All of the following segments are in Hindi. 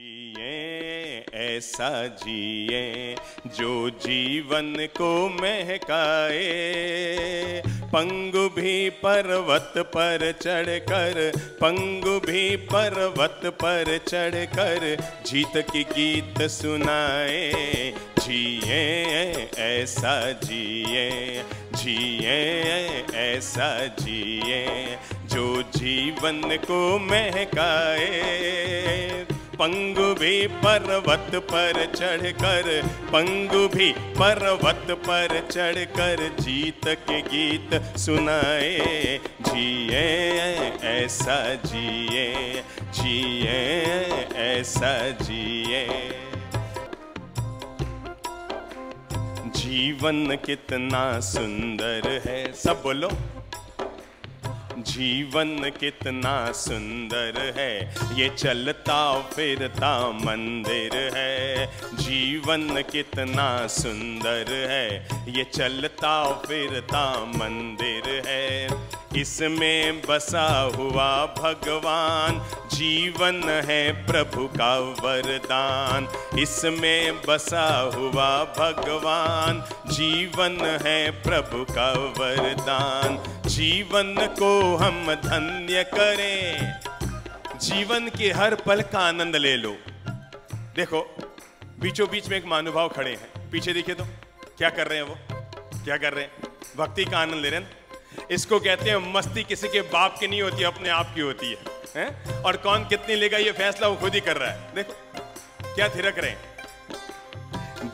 जिए ऐसा जिए जो जीवन को महकाए पंगु भी पर्वत पर चढ़कर पंगु भी पर्वत पर चढ़कर जीत की गीत सुनाए जिए ऐसा जिए जिए ऐसा जिए जो जीवन को महकाए पंगु भी पर्वत पर चढ़कर पंगु भी पर्वत पर चढ़कर जीत के गीत सुनाए जिए ऐसा जिए जिए ऐसा जिए जीवन कितना सुंदर है सब बोलो जीवन कितना सुंदर है ये चलता फिरता मंदिर है जीवन कितना सुंदर है ये चलता फिरता मंदिर है इसमें बसा हुआ भगवान जीवन है प्रभु का वरदान इसमें बसा हुआ भगवान जीवन है प्रभु का वरदान जीवन को हम धन्य करें जीवन के हर पल का आनंद ले लो देखो बीचों बीच में एक मानुभाव खड़े हैं पीछे देखिए तो क्या कर रहे हैं वो क्या कर रहे हैं भक्ति का आनंद ले रहे हैं इसको कहते हैं मस्ती किसी के बाप की नहीं होती अपने आप की होती है, है? और कौन कितनी लेगा ये फैसला वो खुद ही कर रहा है देखो क्या थिरक रहे हैं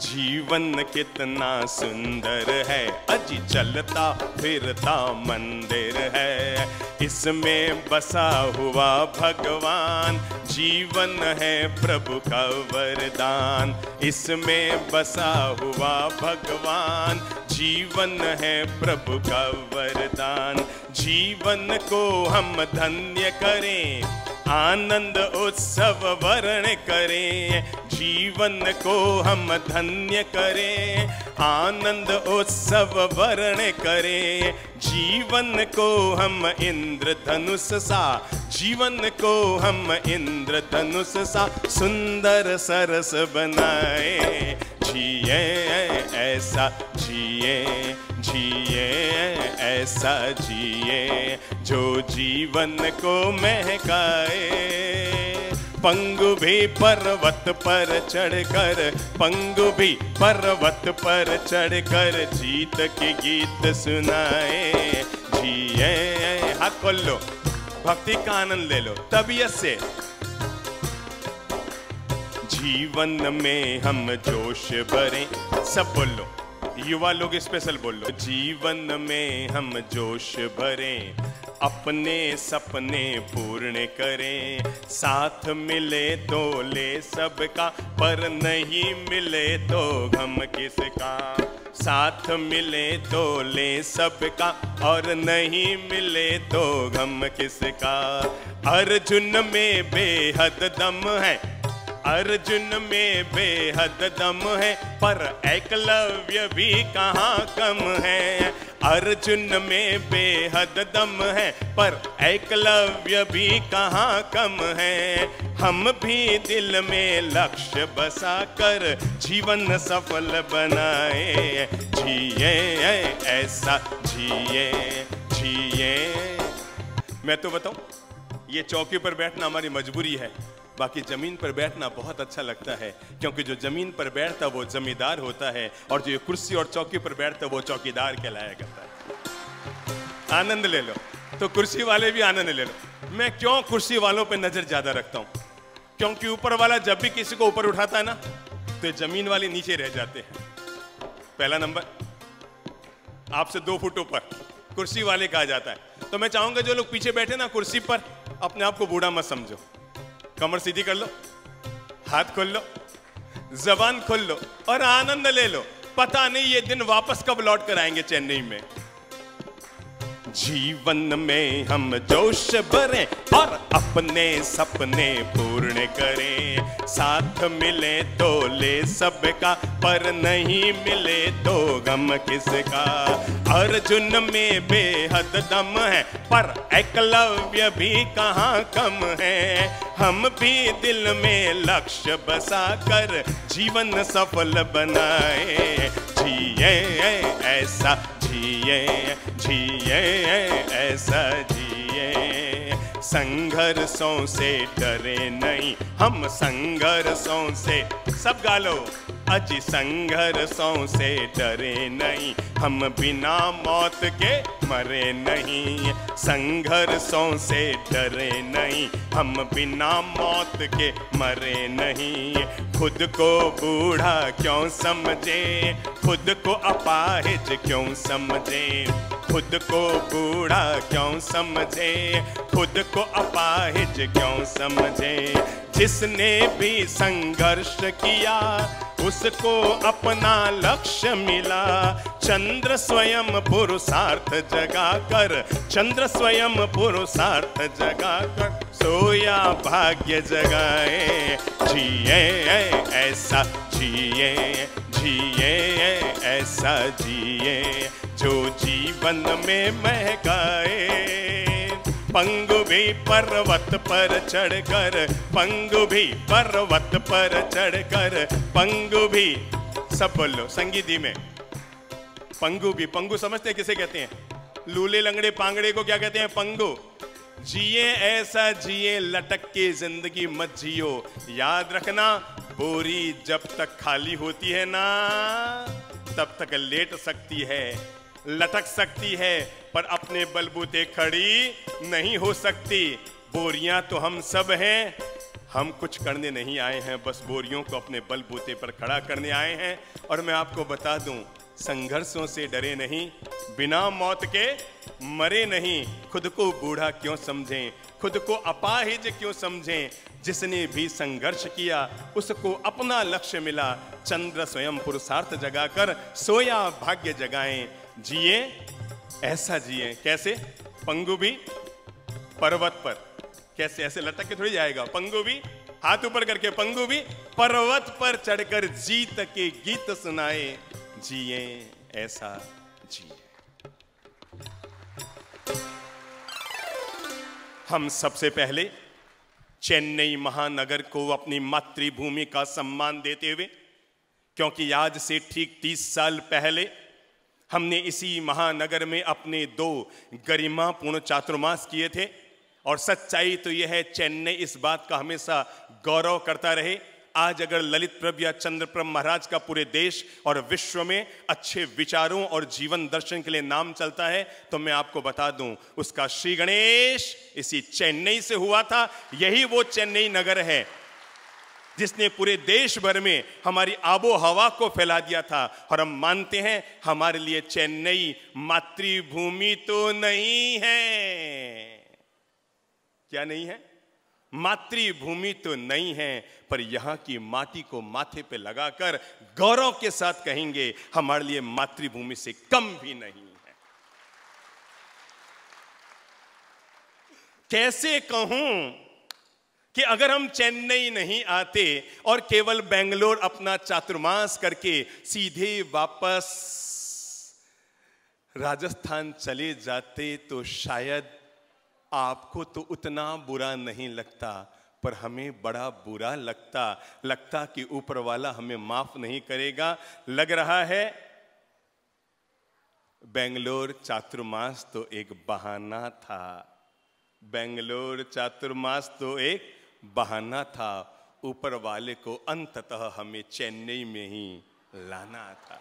जीवन कितना सुंदर है अज चलता फिरता मंदिर है इसमें बसा हुआ भगवान जीवन है प्रभु का वरदान इसमें बसा हुआ भगवान जीवन है प्रभु का वरदान जीवन को हम धन्य करें आनंद उत्सव वर्ण करें जीवन को हम धन्य करें आनंद उत्सव वर्ण करें जीवन को हम इंद्र धनुष सा जीवन को हम इंद्र धनुष सा सुंदर सरस बनाए जिए ऐसा जिए जिए ऐसा जिए जो जीवन को महकाए पंगु भी पर्वत पर चढ़कर पंगु भी पर्वत पर चढ़कर जीत के गीत सुनाए जिए हाँ खोल लो भक्ति का आनंद ले लो तबीयत से जीवन में हम जोश भरे सब बोलो युवा लोग स्पेशल बोल लो जीवन में हम जोश भरें अपने सपने पूर्ण करें साथ मिले तो ले सबका पर नहीं मिले तो गम किसका साथ मिले तो ले सबका और नहीं मिले तो गम किसका अर्जुन में बेहद दम है अर्जुन में बेहद दम है पर एकलव्य भी कहाँ कम है अर्जुन में बेहद दम है पर एकलव्य भी कहाँ कम है हम भी दिल में लक्ष्य बसा कर जीवन सफल बनाए जिए ऐसा जिए जिए मैं तो बताऊँ ये चौकी पर बैठना हमारी मजबूरी है बाकी ज़मीन पर बैठना बहुत अच्छा लगता है क्योंकि जो ज़मीन पर बैठता वो ज़मींदार होता है और जो कुर्सी और चौकी पर बैठता वो चौकीदार कहलाया करता है आनंद ले लो तो कुर्सी वाले भी आनंद ले लो मैं क्यों कुर्सी वालों पर नज़र ज़्यादा रखता हूं क्योंकि ऊपर वाला जब भी किसी को ऊपर उठाता है ना तो ज़मीन वाले नीचे रह जाते हैं पहला नंबर आपसे दो फुट ऊपर कुर्सी वाले कहा जाता है तो मैं चाहूंगा जो लोग पीछे बैठे ना कुर्सी पर अपने आप को बूढ़ा मत समझो कमर सीधी कर लो हाथ खोल लो जबान खोल लो और आनंद ले लो पता नहीं ये दिन वापस कब लौट कर आएंगे चेन्नई में जीवन में हम जोश भरे और अपने सपने पूर्ण करें साथ मिले तो ले सबका पर नहीं मिले तो गम किसका अर्जुन में बेहद दम है पर एकलव्य भी कहाँ कम है हम भी दिल में लक्ष्य बसा कर जीवन सफल बनाए जिए ऐसा जिए जिए ऐसा जिए संघर्षों से डरे नहीं हम संघर्षों से सब गालो अज संघर्षों से डरे नहीं हम बिना मौत के मरे नहीं संघर्षों से डरे नहीं हम बिना मौत के मरे नहीं खुद को बूढ़ा क्यों समझे खुद को अपाहिज क्यों समझे खुद को बूढ़ा क्यों समझे खुद को अपाहिज क्यों समझे जिसने भी संघर्ष किया किया उसको अपना लक्ष्य मिला चंद्र स्वयं पुरुषार्थ जगा कर चंद्र स्वयं पुरुषार्थ जगा कर सोया भाग्य जगाए जिए ऐसा जिए जिए ऐसा जिए जो जीवन में महकाए पंगु भी पर्वत पर चढ़कर पंगु भी पर्वत पर चढ़कर पंगु भी सब बोल लो संगीति में पंगु भी पंगु समझते हैं किसे कहते हैं लूले लंगड़े पांगड़े को क्या कहते हैं पंगु जिए ऐसा जिए लटक के जिंदगी मत जियो याद रखना बोरी जब तक खाली होती है ना तब तक लेट सकती है लटक सकती है पर अपने बलबूते खड़ी नहीं हो सकती बोरियां तो हम सब हैं हम कुछ करने नहीं आए हैं बस बोरियों को अपने बलबूते पर खड़ा करने आए हैं और मैं आपको बता दूं संघर्षों से डरे नहीं बिना मौत के मरे नहीं खुद को बूढ़ा क्यों समझें खुद को अपाहिज क्यों समझें जिसने भी संघर्ष किया उसको अपना लक्ष्य मिला चंद्र स्वयं पुरुषार्थ जगाकर सोया भाग्य जगाएं जिए ऐसा जिए कैसे पंगु भी पर्वत पर कैसे ऐसे लटक के थोड़ी जाएगा पंगु भी हाथ ऊपर करके पंगु भी पर्वत पर चढ़कर जीत के गीत सुनाए जिए ऐसा जिए हम सबसे पहले चेन्नई महानगर को अपनी मातृभूमि का सम्मान देते हुए क्योंकि आज से ठीक 30 साल पहले हमने इसी महानगर में अपने दो गरिमापूर्ण चातुर्मास किए थे और सच्चाई तो यह है चेन्नई इस बात का हमेशा गौरव करता रहे आज अगर ललित प्रभ या चंद्रप्रभ महाराज का पूरे देश और विश्व में अच्छे विचारों और जीवन दर्शन के लिए नाम चलता है तो मैं आपको बता दूं उसका श्री गणेश इसी चेन्नई से हुआ था यही वो चेन्नई नगर है जिसने पूरे देश भर में हमारी आबो हवा को फैला दिया था और हम मानते हैं हमारे लिए चेन्नई मातृभूमि तो नहीं है क्या नहीं है मातृभूमि तो नहीं है पर यहां की माटी को माथे पे लगाकर गौरव के साथ कहेंगे हमारे लिए मातृभूमि से कम भी नहीं है कैसे कहूं कि अगर हम चेन्नई नहीं आते और केवल बेंगलोर अपना चातुर्मास करके सीधे वापस राजस्थान चले जाते तो शायद आपको तो उतना बुरा नहीं लगता पर हमें बड़ा बुरा लगता लगता कि ऊपर वाला हमें माफ नहीं करेगा लग रहा है बेंगलोर चातुर्मास तो एक बहाना था बेंगलोर चातुर्मास तो एक बहाना था ऊपर वाले को अंततः हमें चेन्नई में ही लाना था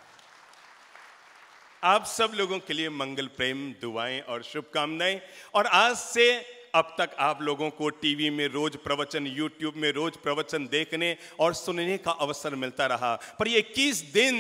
आप सब लोगों के लिए मंगल प्रेम दुआएं और शुभकामनाएं और आज से अब तक आप लोगों को टीवी में रोज प्रवचन यूट्यूब में रोज प्रवचन देखने और सुनने का अवसर मिलता रहा पर ये इक्कीस दिन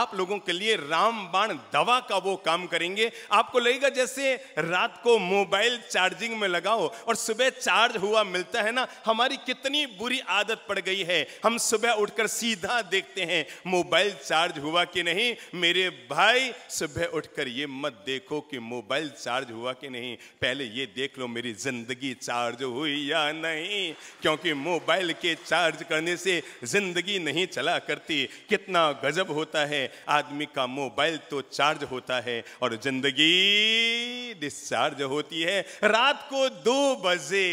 आप लोगों के लिए रामबाण दवा का वो काम करेंगे आपको लगेगा जैसे रात को मोबाइल चार्जिंग में लगाओ और सुबह चार्ज हुआ मिलता है ना हमारी कितनी बुरी आदत पड़ गई है हम सुबह उठकर सीधा देखते हैं मोबाइल चार्ज हुआ कि नहीं मेरे भाई सुबह उठकर ये मत देखो कि मोबाइल चार्ज हुआ कि नहीं पहले ये देख लो मेरी जिंदगी चार्ज हुई या नहीं क्योंकि मोबाइल के चार्ज करने से जिंदगी नहीं चला करती कितना गजब होता है आदमी का मोबाइल तो चार्ज होता है और जिंदगी डिस्चार्ज होती है रात को दो बजे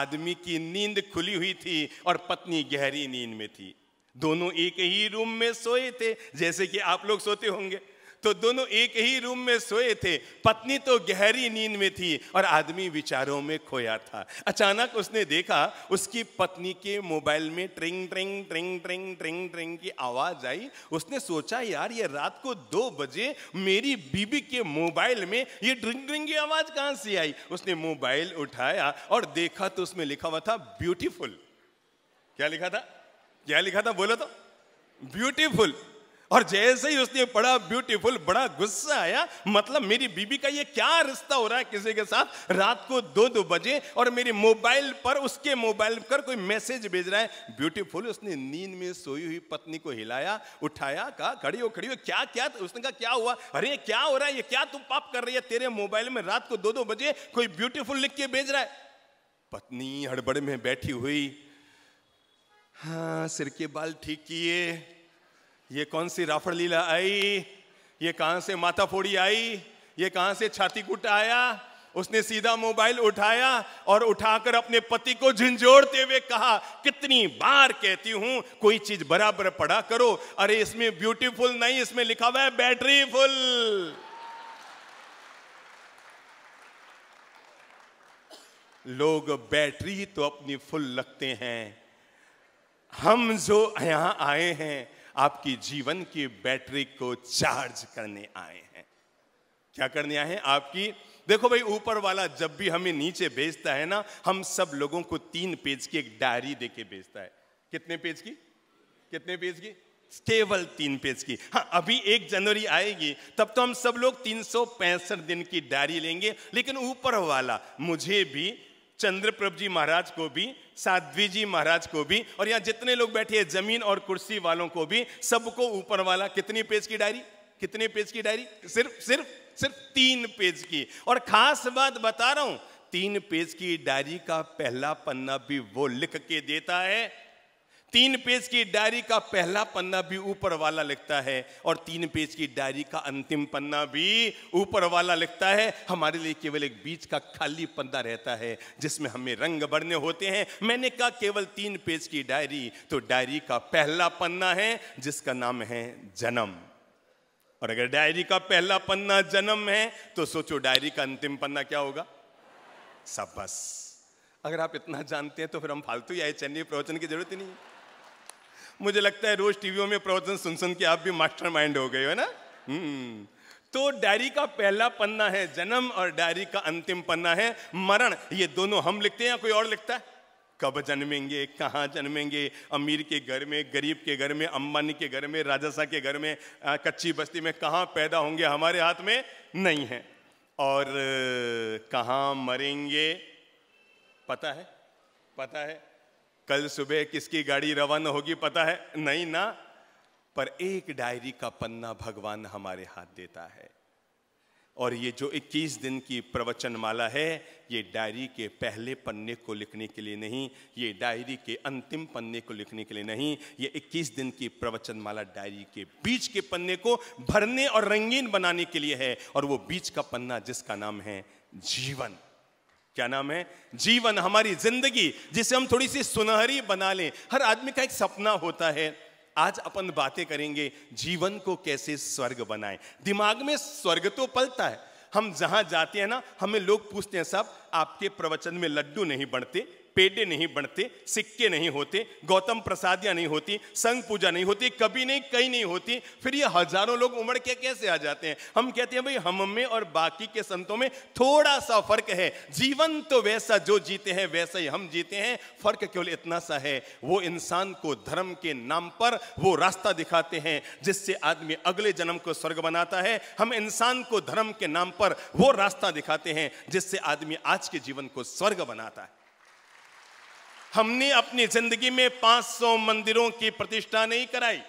आदमी की नींद खुली हुई थी और पत्नी गहरी नींद में थी दोनों एक ही रूम में सोए थे जैसे कि आप लोग सोते होंगे तो दोनों एक ही रूम में सोए थे पत्नी तो गहरी नींद में थी और आदमी विचारों में खोया था अचानक उसने देखा उसकी पत्नी के मोबाइल में ट्रिंग ट्रिंग ट्रिंग ट्रिंग ट्रिंग ट्रिंग की आवाज़ आई उसने सोचा यार ये रात को दो बजे मेरी बीबी के मोबाइल में ये ड्रिंग ड्रिंग की आवाज़ कहां से आई उसने मोबाइल उठाया और देखा तो उसमें लिखा हुआ था ब्यूटीफुल क्या लिखा था क्या लिखा था बोलो तो ब्यूटीफुल और जैसे ही उसने पढ़ा ब्यूटीफुल बड़ा गुस्सा आया मतलब मेरी बीबी का ये क्या रिश्ता हो रहा है किसी के साथ रात को दो दो बजे और मेरे मोबाइल पर उसके मोबाइल पर कोई मैसेज भेज रहा है ब्यूटीफुल उसने नींद में सोई हुई पत्नी को हिलाया उठाया कहा खड़ी हो खड़ी हो क्या क्या तो उसने कहा क्या हुआ अरे क्या हो रहा है ये क्या तू पाप कर रही है तेरे मोबाइल में रात को दो दो बजे कोई ब्यूटीफुल लिख के भेज रहा है पत्नी हड़बड़ में बैठी हुई हाँ सिर के बाल ठीक किए ये कौन सी राफड़ लीला आई ये कहां से माथा फोड़ी आई ये कहां से छाती कुट आया उसने सीधा मोबाइल उठाया और उठाकर अपने पति को झिंझोड़ते हुए कहा कितनी बार कहती हूं कोई चीज बराबर पढ़ा करो अरे इसमें ब्यूटीफुल नहीं इसमें लिखा हुआ है बैटरी फुल लोग बैटरी तो अपनी फुल लगते हैं हम जो यहां आए हैं आपकी जीवन की बैटरी को चार्ज करने आए हैं क्या करने आए हैं आपकी देखो भाई ऊपर वाला जब भी हमें नीचे भेजता है ना हम सब लोगों को तीन पेज की एक डायरी देके भेजता है कितने पेज की कितने पेज की केवल तीन पेज की हाँ अभी एक जनवरी आएगी तब तो हम सब लोग तीन दिन की डायरी लेंगे लेकिन ऊपर वाला मुझे भी चंद्रप्रभ जी महाराज को भी साध्वी जी महाराज को भी और यहाँ जितने लोग बैठे हैं जमीन और कुर्सी वालों को भी सबको ऊपर वाला कितनी पेज की डायरी कितने पेज की डायरी सिर्फ सिर्फ सिर्फ तीन पेज की और खास बात बता रहा हूं तीन पेज की डायरी का पहला पन्ना भी वो लिख के देता है तीन पेज की डायरी का पहला पन्ना भी ऊपर वाला लिखता है और तीन पेज की डायरी का अंतिम पन्ना भी ऊपर वाला लिखता है हमारे लिए केवल एक बीच का खाली पन्ना रहता है जिसमें हमें रंग भरने होते हैं मैंने कहा केवल तीन पेज की डायरी तो डायरी का पहला पन्ना है जिसका नाम है जन्म और अगर डायरी का पहला पन्ना जन्म है तो सोचो डायरी का अंतिम पन्ना क्या होगा सब बस अगर आप इतना जानते हैं तो फिर हम फालतू या चैन्य प्रवचन की जरूरत ही नहीं है मुझे लगता है रोज टीवियों में प्रवचन सुन सुन के आप भी मास्टर माइंड हो गए हो ना हम्म। तो डायरी का पहला पन्ना है जन्म और डायरी का अंतिम पन्ना है मरण ये दोनों हम लिखते हैं या कोई और लिखता है कब जन्मेंगे कहाँ जन्मेंगे अमीर के घर में गरीब के घर में अंबानी के घर में राजसा के घर में आ, कच्ची बस्ती में कहाँ पैदा होंगे हमारे हाथ में नहीं है और कहाँ मरेंगे पता है पता है कल सुबह किसकी गाड़ी रवाना होगी पता है नहीं ना पर एक डायरी का पन्ना भगवान हमारे हाथ देता है और ये जो 21 दिन की प्रवचन माला है ये डायरी के पहले पन्ने को लिखने के लिए नहीं ये डायरी के अंतिम पन्ने को लिखने के लिए नहीं ये 21 दिन की प्रवचन माला डायरी के बीच के पन्ने को भरने और रंगीन बनाने के लिए है और वो बीच का पन्ना जिसका नाम है जीवन क्या नाम है जीवन हमारी जिंदगी जिसे हम थोड़ी सी सुनहरी बना लें हर आदमी का एक सपना होता है आज अपन बातें करेंगे जीवन को कैसे स्वर्ग बनाए दिमाग में स्वर्ग तो पलता है हम जहां जाते हैं ना हमें लोग पूछते हैं सब आपके प्रवचन में लड्डू नहीं बढ़ते पेडे नहीं बनते सिक्के नहीं होते गौतम प्रसादियां नहीं होती संघ पूजा नहीं होती कभी नहीं कहीं नहीं होती फिर ये हजारों लोग उमड़ के कैसे आ जाते हैं हम कहते हैं भाई हम में और बाकी के संतों में थोड़ा सा फर्क है जीवन तो वैसा जो जीते हैं वैसा ही हम जीते हैं फर्क केवल इतना सा है वो इंसान को धर्म के नाम पर वो रास्ता दिखाते हैं जिससे आदमी अगले जन्म को स्वर्ग बनाता है हम इंसान को धर्म के नाम पर वो रास्ता दिखाते हैं जिससे आदमी आज के जीवन को स्वर्ग बनाता है हमने अपनी जिंदगी में 500 मंदिरों की प्रतिष्ठा नहीं कराई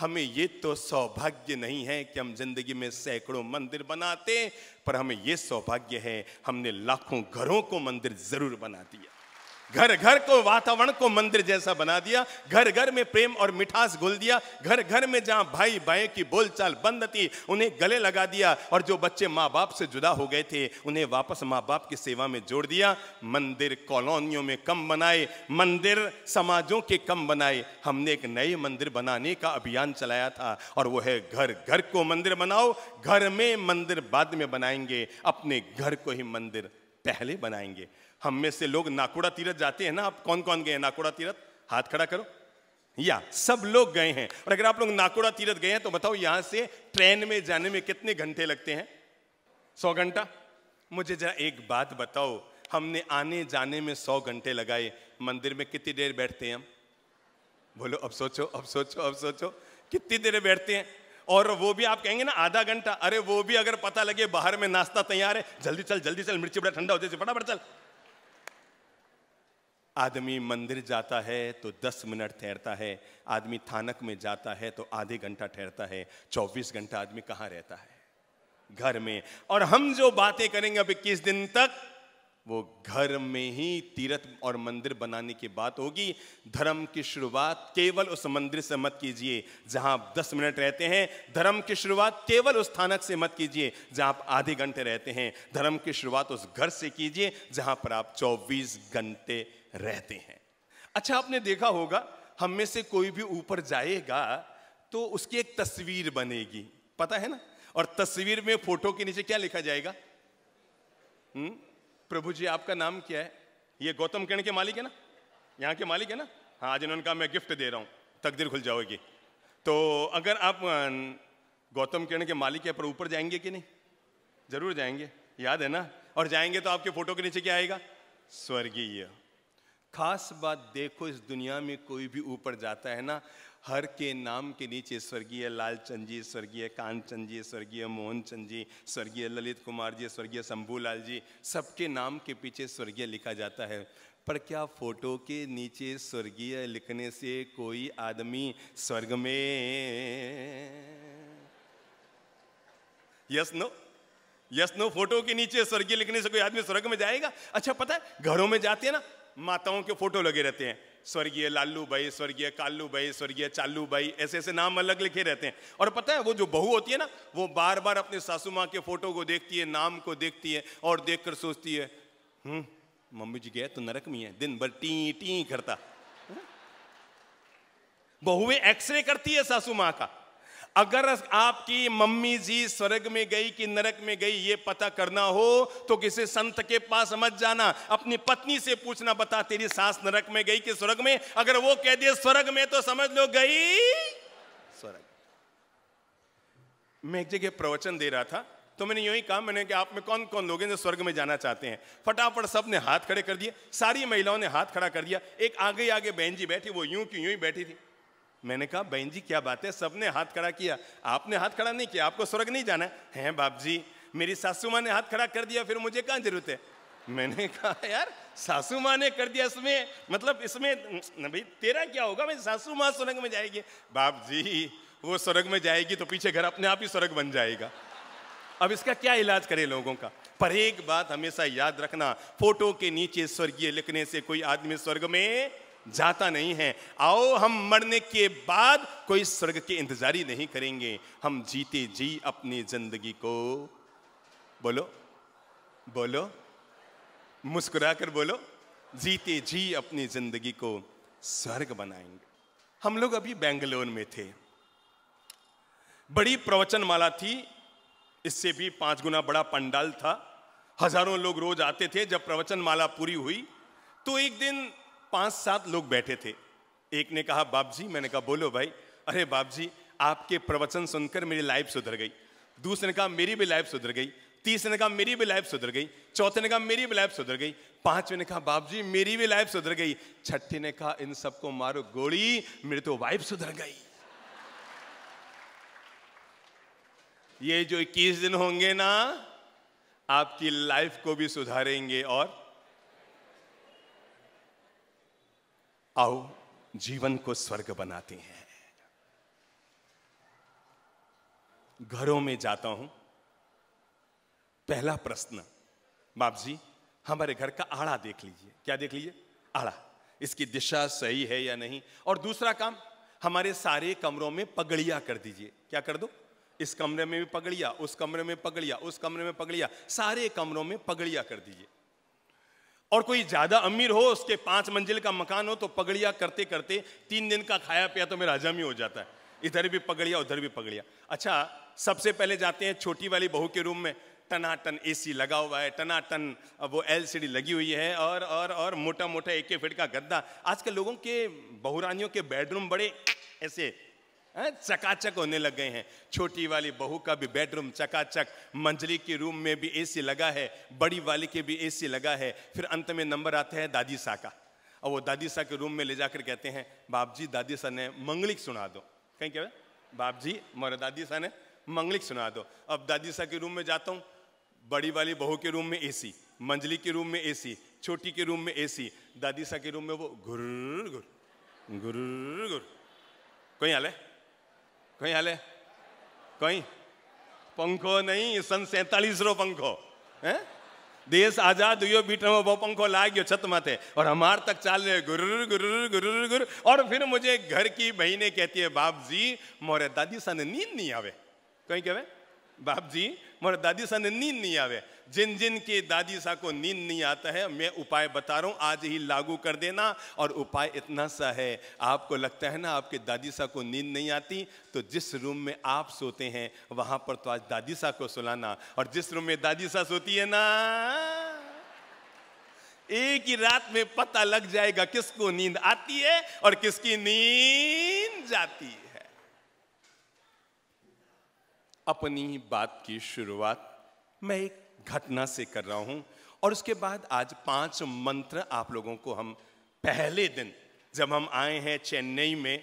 हमें ये तो सौभाग्य नहीं है कि हम जिंदगी में सैकड़ों मंदिर बनाते पर हमें ये सौभाग्य है हमने लाखों घरों को मंदिर जरूर बना दिया घर घर को वातावरण को मंदिर जैसा बना दिया घर घर में प्रेम और मिठास घुल दिया घर घर में जहां भाई भाई की बोलचाल बंद थी उन्हें गले लगा दिया और जो बच्चे माँ बाप से जुदा हो गए थे उन्हें वापस माँ बाप की सेवा में जोड़ दिया मंदिर कॉलोनियों में कम बनाए मंदिर समाजों के कम बनाए हमने एक नए मंदिर बनाने का अभियान चलाया था और वो है घर घर को मंदिर बनाओ घर में मंदिर बाद में बनाएंगे अपने घर को ही मंदिर पहले बनाएंगे हम में से लोग नाकुड़ा तीरथ जाते हैं ना आप कौन कौन गए नाकुड़ा तीरथ हाथ खड़ा करो या सब लोग गए हैं और अगर आप लोग नाकुड़ा तीरथ गए हैं तो बताओ यहां से ट्रेन में जाने में कितने घंटे लगते हैं सौ घंटा मुझे जरा एक बात बताओ हमने आने जाने में सौ घंटे लगाए मंदिर में कितनी देर बैठते हैं हम बोलो अब सोचो अब सोचो अब सोचो कितनी देर बैठते हैं और वो भी आप कहेंगे ना आधा घंटा अरे वो भी अगर पता लगे बाहर में नाश्ता तैयार है जल्दी चल जल्दी चल मिर्ची बड़ा ठंडा हो जाए फटाफट चल आदमी मंदिर जाता है तो दस मिनट ठहरता है आदमी थानक में जाता है तो आधे घंटा ठहरता है चौबीस घंटा आदमी कहाँ रहता है घर में और हम जो बातें करेंगे अब इक्कीस दिन तक वो घर में ही तीर्थ और मंदिर बनाने की बात होगी धर्म की शुरुआत केवल उस मंदिर से मत कीजिए जहां आप दस मिनट रहते हैं धर्म की शुरुआत केवल उस थानक से मत कीजिए जहां आप आधे घंटे रहते हैं धर्म की शुरुआत उस घर से कीजिए जहां पर आप चौबीस घंटे रहते हैं अच्छा आपने देखा होगा हम में से कोई भी ऊपर जाएगा तो उसकी एक तस्वीर बनेगी पता है ना और तस्वीर में फोटो के नीचे क्या लिखा जाएगा हुँ? हम्म? प्रभु जी आपका नाम क्या है ये गौतम कर्ण के मालिक है ना यहाँ के मालिक है ना हाँ आज इन्होंने कहा मैं गिफ्ट दे रहा हूँ तकदीर खुल जाओगी तो अगर आप गौतम किरण के मालिक है पर ऊपर जाएंगे कि नहीं जरूर जाएंगे याद है ना और जाएंगे तो आपके फोटो के नीचे क्या आएगा स्वर्गीय खास बात देखो इस दुनिया में कोई भी ऊपर जाता है ना हर के नाम के नीचे स्वर्गीय लालचंद जी स्वर्गीय कानचंद जी स्वर्गीय मोहनचंद जी स्वर्गीय ललित कुमार जी स्वर्गीय शंभूलाल जी सबके नाम के पीछे स्वर्गीय लिखा जाता है पर क्या फोटो के नीचे स्वर्गीय लिखने से कोई आदमी स्वर्ग में yes no yes no photo के नीचे स्वर्गीय लिखने से कोई आदमी स्वर्ग में जाएगा अच्छा पता है घरों में जाते हैं ना माताओं के फोटो लगे रहते हैं स्वर्गीय लालू भाई स्वर्गीय कालू भाई स्वर्गीय चालू भाई ऐसे ऐसे नाम अलग लिखे रहते हैं और पता है वो जो बहू होती है ना वो बार बार अपने सासू माँ के फोटो को देखती है नाम को देखती है और देख कर सोचती है हम्म, मम्मी जी गए तो नरक में है दिन भर टी टी करता हाँ? बहुएं एक्सरे करती है सासू माँ का अगर आपकी मम्मी जी स्वर्ग में गई कि नरक में गई ये पता करना हो तो किसी संत के पास मत जाना अपनी पत्नी से पूछना बता तेरी सास नरक में गई कि स्वर्ग में अगर वो कह दे स्वर्ग में तो समझ लो गई स्वर्ग मैं एक जगह प्रवचन दे रहा था तो मैंने यही कहा मैंने कि आप में कौन कौन लोग हैं जो स्वर्ग में जाना चाहते हैं फटाफट सब ने हाथ खड़े कर दिए सारी महिलाओं ने हाथ खड़ा कर दिया एक आगे आगे बहन जी बैठी वो यूं की यूं ही बैठी थी मैंने कहा बहन जी क्या बात है सबने हाथ खड़ा किया आपने हाथ खड़ा नहीं किया आपको स्वर्ग नहीं जाना है बाप जी मेरी सासू माँ ने हाथ खड़ा कर दिया फिर मुझे कहाँ जरूरत है मैंने कहा यार सासू माँ ने कर दिया इसमें मतलब इसमें भाई तेरा क्या होगा मेरी सासू माँ स्वर्ग में जाएगी बाप जी वो स्वर्ग में जाएगी तो पीछे घर अपने आप ही स्वर्ग बन जाएगा अब इसका क्या इलाज करे लोगों का पर एक बात हमेशा याद रखना फोटो के नीचे स्वर्गीय लिखने से कोई आदमी स्वर्ग में जाता नहीं है आओ हम मरने के बाद कोई स्वर्ग की इंतजारी नहीं करेंगे हम जीते जी अपनी जिंदगी को बोलो बोलो मुस्कुरा कर बोलो जीते जी अपनी जिंदगी को स्वर्ग बनाएंगे हम लोग अभी बेंगलोर में थे बड़ी प्रवचन माला थी इससे भी पांच गुना बड़ा पंडाल था हजारों लोग रोज आते थे जब प्रवचन माला पूरी हुई तो एक दिन पांच सात लोग बैठे थे एक ने कहा बाप जी मैंने कहा बोलो भाई अरे बाप जी आपके प्रवचन सुनकर मेरी लाइफ सुधर गई दूसरे ने कहा मेरी भी लाइफ सुधर गई तीसरे ने कहा मेरी भी लाइफ सुधर गई चौथे ने कहा मेरी भी लाइफ सुधर गई पांचवे ने कहा बाप जी मेरी भी लाइफ सुधर गई छठे ने कहा इन सबको मारो गोली मेरी तो वाइफ सुधर गई ये जो इक्कीस दिन होंगे ना आपकी लाइफ को भी सुधारेंगे और आओ जीवन को स्वर्ग बनाते हैं घरों में जाता हूं पहला प्रश्न बाप जी हमारे घर का आड़ा देख लीजिए क्या देख लीजिए आड़ा इसकी दिशा सही है या नहीं और दूसरा काम हमारे सारे कमरों में पगड़िया कर दीजिए क्या कर दो इस कमरे में भी पगड़िया उस कमरे में पगड़िया उस कमरे में पगड़िया सारे कमरों में पगड़िया कर दीजिए और कोई ज्यादा अमीर हो उसके पांच मंजिल का मकान हो तो पगड़िया करते करते तीन दिन का खाया पिया तो मेरा हजम ही हो जाता है इधर भी पगड़िया उधर भी पगड़िया अच्छा सबसे पहले जाते हैं छोटी वाली बहू के रूम में टनाटन एसी लगा हुआ है टनाटन वो एलसीडी लगी हुई है और और और मोटा मोटा एक फिट का गद्दा आजकल लोगों के बहुरानियों के बेडरूम बड़े ऐसे चकाचक होने लग गए हैं छोटी वाली बहू का भी बेडरूम चकाचक मंजली के रूम में भी एसी लगा है बड़ी वाली के भी एसी लगा है फिर अंत में नंबर आता है दादी सा का और वो दादी सा के रूम में ले जाकर कहते हैं बाप जी दादी सा ने मंगलिक सुना दो कहीं क्या बाप जी मोरे दादी सा ने मंगलिक सुना दो अब दादी सा के रूम में जाता हूँ बड़ी वाली बहू के रूम में ए मंजली के रूम में ए छोटी के रूम में ए दादी सा के रूम में वो घुर घुर घुर घुर कोई हाल है कहीं हाले कहीं पंखो नहीं सन सैतालीस रो पंखो है देश आजाद हुए बीट में वो पंखो ला गयो छत माथे और हमार तक चाल रहे गुर गुर गुर गुर और फिर मुझे घर की बहने कहती है बाप जी मोरे दादी सन नींद नहीं आवे कहीं कहे बाप जी मोरे दादी सन नींद नहीं आवे जिन जिन के दादी सा को नींद नहीं आता है मैं उपाय बता रहा हूँ आज ही लागू कर देना और उपाय इतना सा है आपको लगता है ना आपके दादी सा को नींद नहीं आती तो जिस रूम में आप सोते हैं वहाँ पर तो आज दादी सा को सुलाना और जिस रूम में दादी सा सोती है ना एक ही रात में पता लग जाएगा किसको नींद आती है और किसकी नींद जाती है अपनी बात की शुरुआत मैं एक घटना से कर रहा हूं और उसके बाद आज पांच मंत्र आप लोगों को हम पहले दिन जब हम आए हैं चेन्नई में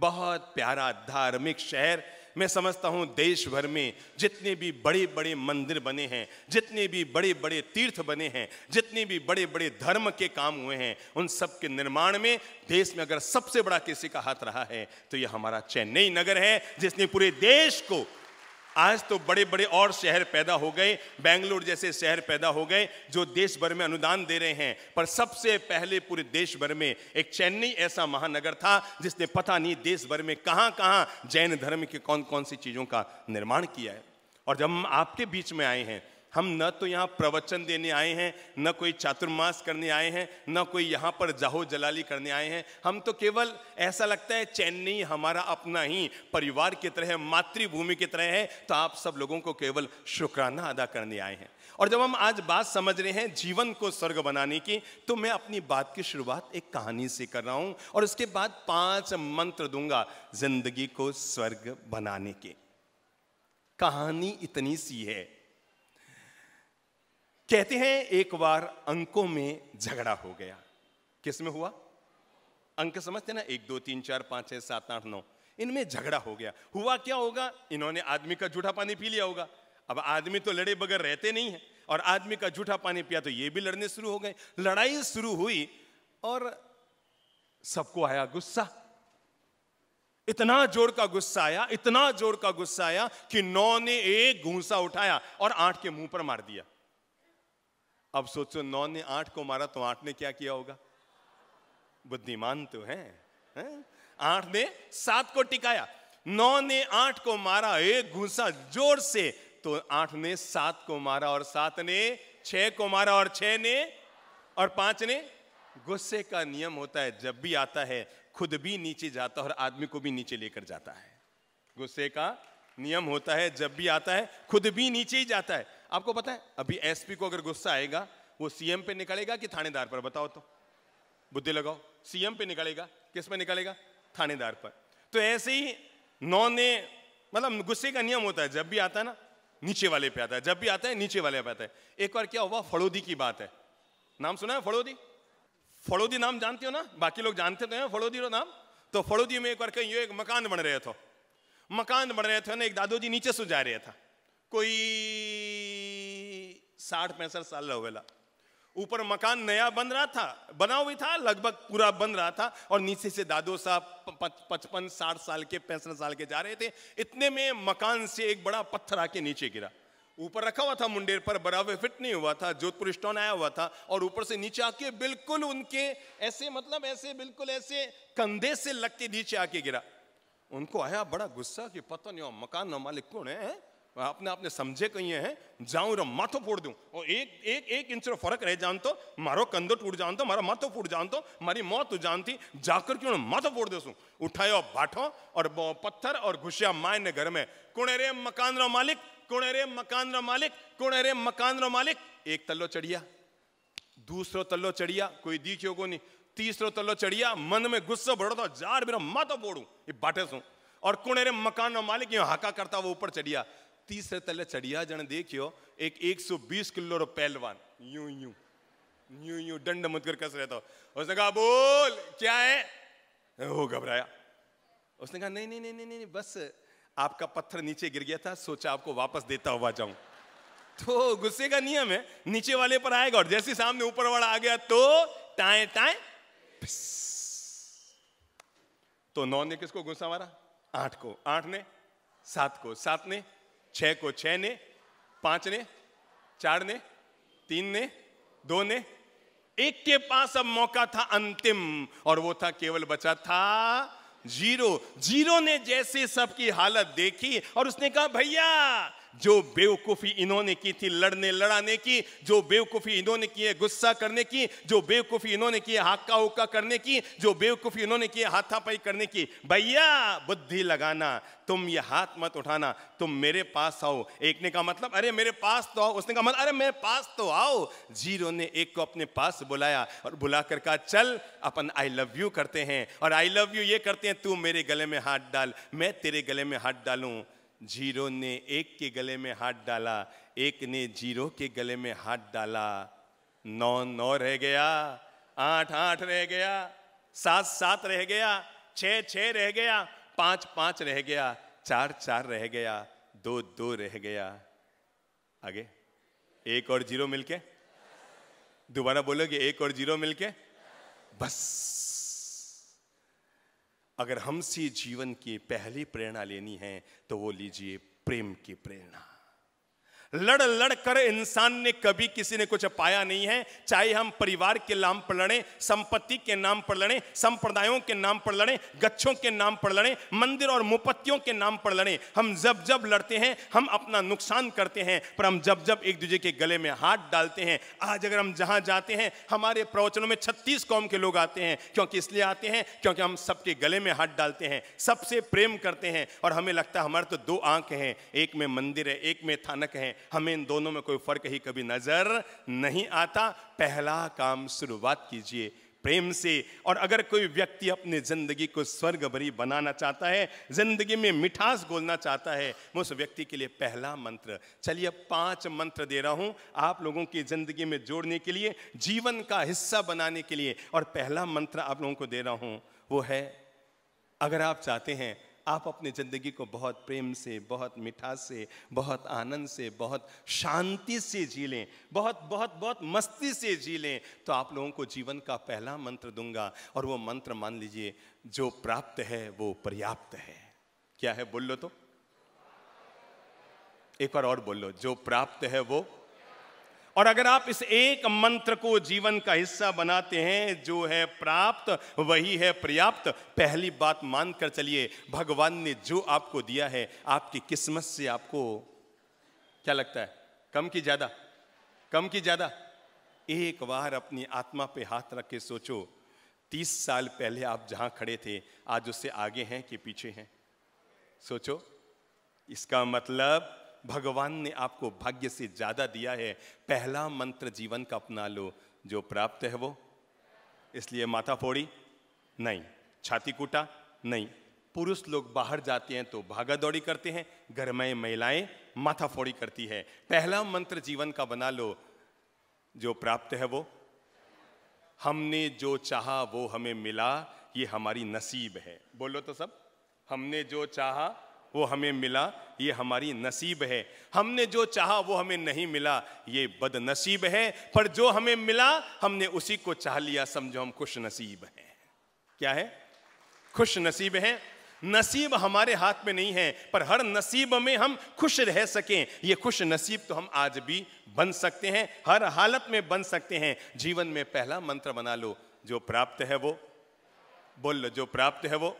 बहुत प्यारा धार्मिक शहर मैं समझता हूँ देश भर में जितने भी बड़े बड़े मंदिर बने हैं जितने भी बड़े बड़े तीर्थ बने हैं जितने भी बड़े बड़े धर्म के काम हुए हैं उन सब के निर्माण में देश में अगर सबसे बड़ा किसी का हाथ रहा है तो यह हमारा चेन्नई नगर है जिसने पूरे देश को आज तो बड़े बड़े और शहर पैदा हो गए बेंगलोर जैसे शहर पैदा हो गए जो देश भर में अनुदान दे रहे हैं पर सबसे पहले पूरे देश भर में एक चेन्नई ऐसा महानगर था जिसने पता नहीं देश भर में कहाँ कहाँ जैन धर्म के कौन कौन सी चीज़ों का निर्माण किया है और जब हम आपके बीच में आए हैं हम न तो यहाँ प्रवचन देने आए हैं न कोई चातुर्मास करने आए हैं न कोई यहाँ पर जाहो जलाली करने आए हैं हम तो केवल ऐसा लगता है चेन्नई हमारा अपना ही परिवार की तरह मातृभूमि की तरह है तो आप सब लोगों को केवल शुक्राना अदा करने आए हैं और जब हम आज बात समझ रहे हैं जीवन को स्वर्ग बनाने की तो मैं अपनी बात की शुरुआत एक कहानी से कर रहा हूँ और उसके बाद पाँच मंत्र दूंगा जिंदगी को स्वर्ग बनाने के कहानी इतनी सी है कहते हैं एक बार अंकों में झगड़ा हो गया किस में हुआ अंक समझते ना एक दो तीन चार पांच छह सात आठ नौ इनमें झगड़ा हो गया हुआ क्या होगा इन्होंने आदमी का जूठा पानी पी लिया होगा अब आदमी तो लड़े बगैर रहते नहीं है और आदमी का जूठा पानी पिया तो ये भी लड़ने शुरू हो गए लड़ाई शुरू हुई और सबको आया गुस्सा इतना जोर का गुस्सा आया इतना जोर का गुस्सा आया कि नौ ने एक घूसा उठाया और आठ के मुंह पर मार दिया अब सोचो नौ ने आठ को मारा तो आठ ने क्या किया होगा बुद्धिमान तो है, है? आठ ने सात को टिकाया नौ ने आठ को मारा एक घुसा जोर से तो आठ ने सात को मारा और सात ने छह को मारा और छह ने और पांच ने गुस्से का नियम होता है जब भी आता है खुद भी नीचे जाता है और आदमी को भी नीचे लेकर जाता है गुस्से का नियम होता है जब भी आता है खुद भी नीचे ही जाता है आपको पता है अभी एसपी को अगर गुस्सा आएगा वो सीएम पे निकलेगा कि थानेदार पर बताओ तो बुद्धि लगाओ सीएम पे निकलेगा किस पे निकलेगा थानेदार पर तो ऐसे ही नौ ने मतलब गुस्से का नियम होता है जब भी आता है ना नीचे वाले पे आता है जब भी आता है नीचे वाले पे आता है एक बार क्या हुआ फड़ोदी की बात है नाम सुना है फड़ोदी फड़ोदी नाम जानते हो ना बाकी लोग जानते तो हैं फड़ोदी का नाम तो फड़ोदी में एक बार कहीं एक मकान बन रहे थे मकान बन रहे थे ना एक दादोजी नीचे से जा रहे था कोई साठ पैंसठ साल होवेला ऊपर मकान नया बन रहा था बना हुआ था लगभग पूरा बन रहा था और नीचे से दादो साहब पचपन साठ साल के पैंसठ साल के जा रहे थे इतने में मकान से एक बड़ा पत्थर आके नीचे गिरा ऊपर रखा हुआ था मुंडेर पर बराबर फिट नहीं हुआ था जोधपुर स्टोन आया हुआ था और ऊपर से नीचे आके बिल्कुल उनके ऐसे मतलब ऐसे बिल्कुल ऐसे कंधे से लग के नीचे आके गिरा उनको आया बड़ा गुस्सा कि पता नहीं मकान मालिक कौन है, है आपने आपने समझे कही સમજે કહીએ હે જાઉં રે માથો ફોડ एक एक એક એક ઇંચનો ફરક રહે જાન તો મારો કંધો તૂટ જાન તો મારો માથો ફૂટ જાન તો મારી મોત જાનતી जाकर क्यों माथो फोड़ दे सू उठायो भाठो और पत्थर और घुसिया माए ने घर में कुणे रे मकान रो मालिक कुणे रे मकान रो मालिक कुणे रे मकान रो मालिक एक तल्लो चढ़िया दूसरो तल्लो चढ़िया कोई दीखियो को नहीं तीसरो तल्लो चढ़िया मन में गुस्सा भरो तो जार मेरा माथो फोड़ू ये बाटे सू और कुणे रे मकान रो मालिक यो हाका करता वो ऊपर चढ़िया तीसरे तले चढ़िया जन देखियो एक 120 किलो रो पहलवान यू यू यू यू दंड मत कर कैसे रहता हो उसने कहा बोल क्या है वो घबराया उसने कहा नहीं नहीं नहीं नहीं नहीं बस आपका पत्थर नीचे गिर गया था सोचा आपको वापस देता हुआ जाऊं तो गुस्से का नियम है नीचे वाले पर आएगा और जैसे सामने ऊपर वाला आ गया तो टाए टाए तो नौ ने किसको गुस्सा मारा आठ को आठ ने सात को सात ने छः को छः ने पाँच ने चार ने तीन ने दो ने एक के पास अब मौका था अंतिम और वो था केवल बचा था जीरो जीरो ने जैसे सबकी हालत देखी और उसने कहा भैया जो बेवकूफ़ी इन्होंने की थी लड़ने लड़ाने की जो बेवकूफ़ी इन्होंने की है गुस्सा करने की जो बेवकूफ़ी इन्होंने की है हाका हुक्का करने की जो बेवकूफ़ी इन्होंने की है हाथापाई करने की भैया बुद्धि लगाना तुम ये हाथ मत उठाना तुम मेरे पास आओ एक ने कहा मतलब अरे मेरे पास तो आओ उसने कहा मतलब अरे मेरे पास तो आओ जीरो ने एक को अपने पास बुलाया और बुलाकर कहा चल अपन आई लव यू करते हैं और आई लव यू ये करते हैं तू मेरे गले में हाथ डाल मैं तेरे गले में हाथ डालूं जीरो ने एक के गले में हाथ डाला एक ने जीरो के गले में हाथ डाला नौ नौ रह गया आठ आठ रह गया सात सात रह गया छ छ रह गया पांच पांच रह गया चार चार रह गया दो दो रह गया आगे एक और जीरो मिलके दोबारा बोलोगे एक और जीरो मिलके बस अगर हमसे जीवन की पहली प्रेरणा लेनी है तो वो लीजिए प्रेम की प्रेरणा लड़ लड़ कर इंसान ने कभी किसी ने कुछ पाया नहीं है चाहे हम परिवार के नाम पर लड़ें संपत्ति के नाम पर लड़ें संप्रदायों के नाम पर लड़ें गच्छों के नाम पर लड़ें मंदिर और मुपत्तियों के नाम पर लड़ें हम जब जब लड़ते हैं हम अपना नुकसान करते हैं पर हम जब जब एक दूसरे के गले में हाथ डालते हैं आज अगर हम जहाँ जाते हैं हमारे प्रवचनों में छत्तीस कौम के लोग आते हैं क्योंकि इसलिए आते हैं क्योंकि हम सबके गले में हाथ डालते हैं सबसे प्रेम करते हैं और हमें लगता है हमारे तो दो आंख हैं एक में मंदिर है एक में थानक है हमें इन दोनों में कोई फर्क ही कभी नजर नहीं आता पहला काम शुरुआत कीजिए प्रेम से और अगर कोई व्यक्ति अपनी ज़िंदगी को स्वर्ग भरी बनाना चाहता है ज़िंदगी में मिठास घोलना चाहता है मैं उस व्यक्ति के लिए पहला मंत्र चलिए पांच मंत्र दे रहा हूं आप लोगों की ज़िंदगी में जोड़ने के लिए जीवन का हिस्सा बनाने के लिए और पहला मंत्र आप लोगों को दे रहा हूं वो है अगर आप चाहते हैं आप अपनी ज़िंदगी को बहुत प्रेम से बहुत मिठास से बहुत आनंद से बहुत शांति से जी लें बहुत बहुत बहुत मस्ती से जी लें तो आप लोगों को जीवन का पहला मंत्र दूंगा और वो मंत्र मान लीजिए जो प्राप्त है वो पर्याप्त है क्या है बोल लो तो एक बार और बोल लो जो प्राप्त है वो और अगर आप इस एक मंत्र को जीवन का हिस्सा बनाते हैं जो है प्राप्त वही है पर्याप्त पहली बात मानकर चलिए भगवान ने जो आपको दिया है आपकी किस्मत से आपको क्या लगता है कम की ज्यादा कम की ज्यादा एक बार अपनी आत्मा पे हाथ रख के सोचो तीस साल पहले आप जहां खड़े थे आज उससे आगे हैं कि पीछे हैं सोचो इसका मतलब भगवान ने आपको भाग्य से ज़्यादा दिया है पहला मंत्र जीवन का अपना लो जो प्राप्त है वो इसलिए माथा फोड़ी नहीं छाती कूटा नहीं पुरुष लोग बाहर जाते हैं तो भागा दौड़ी करते हैं घर में महिलाएं माथा फोड़ी करती है पहला मंत्र जीवन का बना लो जो प्राप्त है वो हमने जो चाहा वो हमें मिला ये हमारी नसीब है बोलो तो सब हमने जो चाहा वो हमें मिला ये हमारी नसीब है हमने जो चाहा वो हमें नहीं मिला ये बदनसीब है पर जो हमें मिला हमने उसी को चाह लिया समझो हम खुश नसीब हैं क्या है खुश नसीब हैं नसीब हमारे हाथ में नहीं है पर हर नसीब में हम खुश रह सकें ये खुश नसीब तो हम आज भी बन सकते हैं हर हालत में बन सकते हैं जीवन में पहला मंत्र बना लो जो प्राप्त है वो बोल लो जो प्राप्त है वो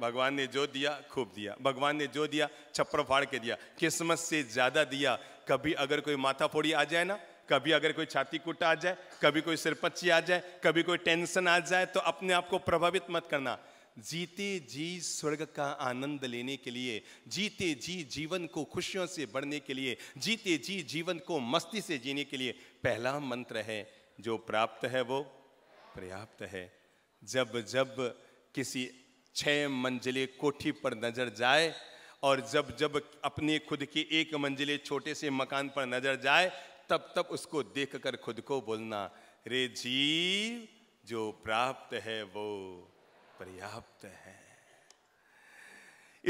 भगवान ने जो दिया खूब दिया भगवान ने जो दिया छप्पर फाड़ के दिया किस्मत से ज़्यादा दिया कभी अगर कोई माथा फोड़ी आ जाए ना कभी अगर कोई छाती कुटा आ जाए कभी कोई सिरपच्ची आ जाए कभी कोई टेंशन आ जाए तो अपने आप को प्रभावित मत करना जीते जी स्वर्ग का आनंद लेने के लिए जीते जी जीवन को खुशियों से बढ़ने के लिए जीते जी जीवन को मस्ती से जीने के लिए पहला मंत्र है जो प्राप्त है वो पर्याप्त है जब जब किसी छः मंजिले कोठी पर नज़र जाए और जब जब अपने खुद के एक मंजिले छोटे से मकान पर नज़र जाए तब तब उसको देख कर खुद को बोलना रे जीव जो प्राप्त है वो पर्याप्त है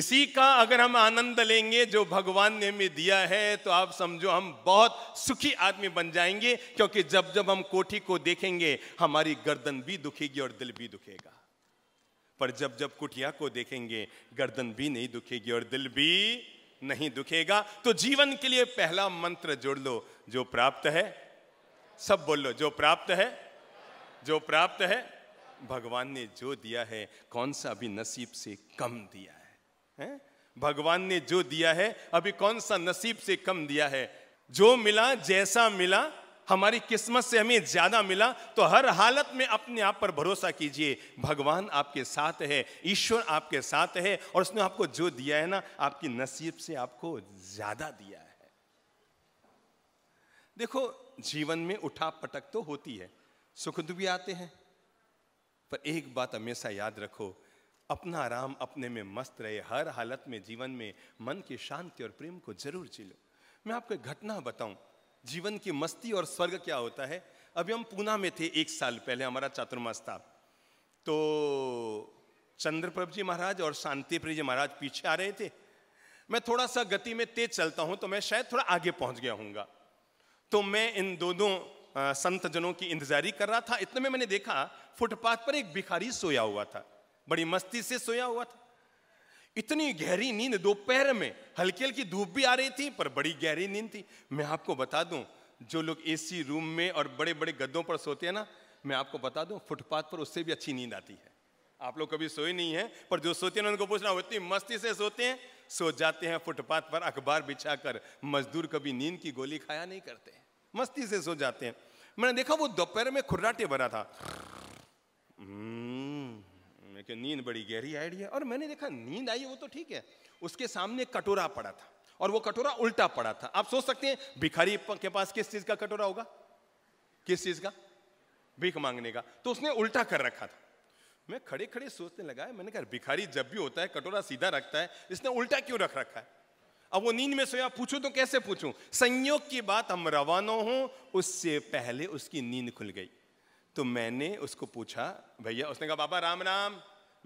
इसी का अगर हम आनंद लेंगे जो भगवान ने हमें दिया है तो आप समझो हम बहुत सुखी आदमी बन जाएंगे क्योंकि जब जब हम कोठी को देखेंगे हमारी गर्दन भी दुखेगी और दिल भी दुखेगा पर जब जब कुटिया को देखेंगे गर्दन भी नहीं दुखेगी और दिल भी नहीं दुखेगा तो जीवन के लिए पहला मंत्र जोड़ लो जो प्राप्त है सब बोल लो जो प्राप्त है जो प्राप्त है भगवान ने जो दिया है कौन सा अभी नसीब से कम दिया है, है? भगवान ने जो दिया है अभी कौन सा नसीब से कम दिया है जो मिला जैसा मिला हमारी किस्मत से हमें ज़्यादा मिला तो हर हालत में अपने आप पर भरोसा कीजिए भगवान आपके साथ है ईश्वर आपके साथ है और उसने आपको जो दिया है ना आपकी नसीब से आपको ज़्यादा दिया है देखो जीवन में उठा पटक तो होती है सुख भी आते हैं पर एक बात हमेशा याद रखो अपना आराम अपने में मस्त रहे हर हालत में जीवन में मन की शांति और प्रेम को जरूर जी लो मैं आपको घटना बताऊं जीवन की मस्ती और स्वर्ग क्या होता है अभी हम पूना में थे एक साल पहले हमारा चातुर्मास था तो चंद्रप्रभ जी महाराज और शांतिप्रिय जी महाराज पीछे आ रहे थे मैं थोड़ा सा गति में तेज चलता हूं तो मैं शायद थोड़ा आगे पहुंच गया हूँ तो मैं इन दोनों संत जनों की इंतजारी कर रहा था इतने में मैंने देखा फुटपाथ पर एक भिखारी सोया हुआ था बड़ी मस्ती से सोया हुआ था इतनी गहरी नींद दोपहर में हल्की हल्की धूप भी आ रही थी पर बड़ी गहरी नींद थी मैं आपको बता दूं जो लोग एसी रूम में और बड़े बड़े गद्दों पर सोते हैं ना मैं आपको बता दूं फुटपाथ पर उससे भी अच्छी नींद आती है आप लोग कभी सोए नहीं हैं पर जो सोते हैं उनको पूछना इतनी मस्ती से सोते हैं सो जाते हैं फुटपाथ पर अखबार बिछा कर मजदूर कभी नींद की गोली खाया नहीं करते मस्ती से सो जाते हैं मैंने देखा वो दोपहर में खुर्राटे भरा था hmm. कि नींद बड़ी गहरी आई है और मैंने देखा नींद आई है वो तो ठीक है उसके सामने कटोरा पड़ा था और वो कटोरा उल्टा पड़ा था आप सोच सकते हैं भिखारी के पास किस चीज का कटोरा होगा किस चीज का भीख मांगने का तो उसने उल्टा कर रखा था मैं खड़े खड़े सोचने लगा है मैंने कहा भिखारी जब भी होता है कटोरा सीधा रखता है इसने उल्टा क्यों रख रखा है अब वो नींद में सोया पूछूं तो कैसे पूछूं संयोग की बात हम रवाना हो उससे पहले उसकी नींद खुल गई तो मैंने उसको पूछा भैया उसने कहा बाबा राम राम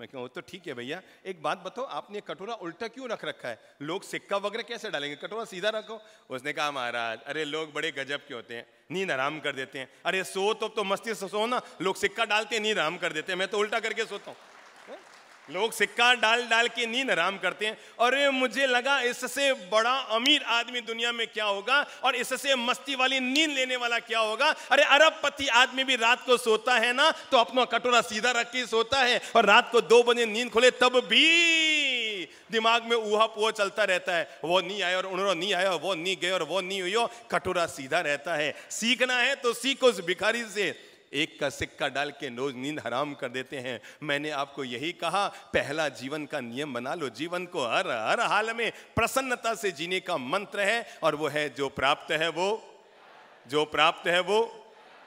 मैं कहूँ तो ठीक है भैया एक बात बताओ आपने कटोरा उल्टा क्यों रख रखा है लोग सिक्का वगैरह कैसे डालेंगे कटोरा सीधा रखो उसने कहा महाराज अरे लोग बड़े गजब के होते हैं नींद आराम कर देते हैं अरे सो तो, तो मस्ती से सो ना लोग सिक्का डालते हैं नींद आराम कर देते हैं मैं तो उल्टा करके सोता हूँ लोग सिक्का डाल डाल के नींद आराम करते हैं और मुझे लगा इससे बड़ा अमीर आदमी दुनिया में क्या होगा और इससे मस्ती वाली नींद लेने वाला क्या होगा अरे अरबपति आदमी भी रात को सोता है ना तो अपना कटोरा सीधा रख के सोता है और रात को दो बजे नींद खोले तब भी दिमाग में ऊहा पोह चलता रहता है वो नहीं आया और उन्होंने नहीं आया वो नहीं गए और वो नहीं हुई कटोरा सीधा रहता है सीखना है तो सीखो उस भिखारी से एक का सिक्का डाल के नोज नींद हराम कर देते हैं मैंने आपको यही कहा पहला जीवन का नियम बना लो जीवन को हर हर हाल में प्रसन्नता से जीने का मंत्र है और वो है जो प्राप्त है वो जो प्राप्त है वो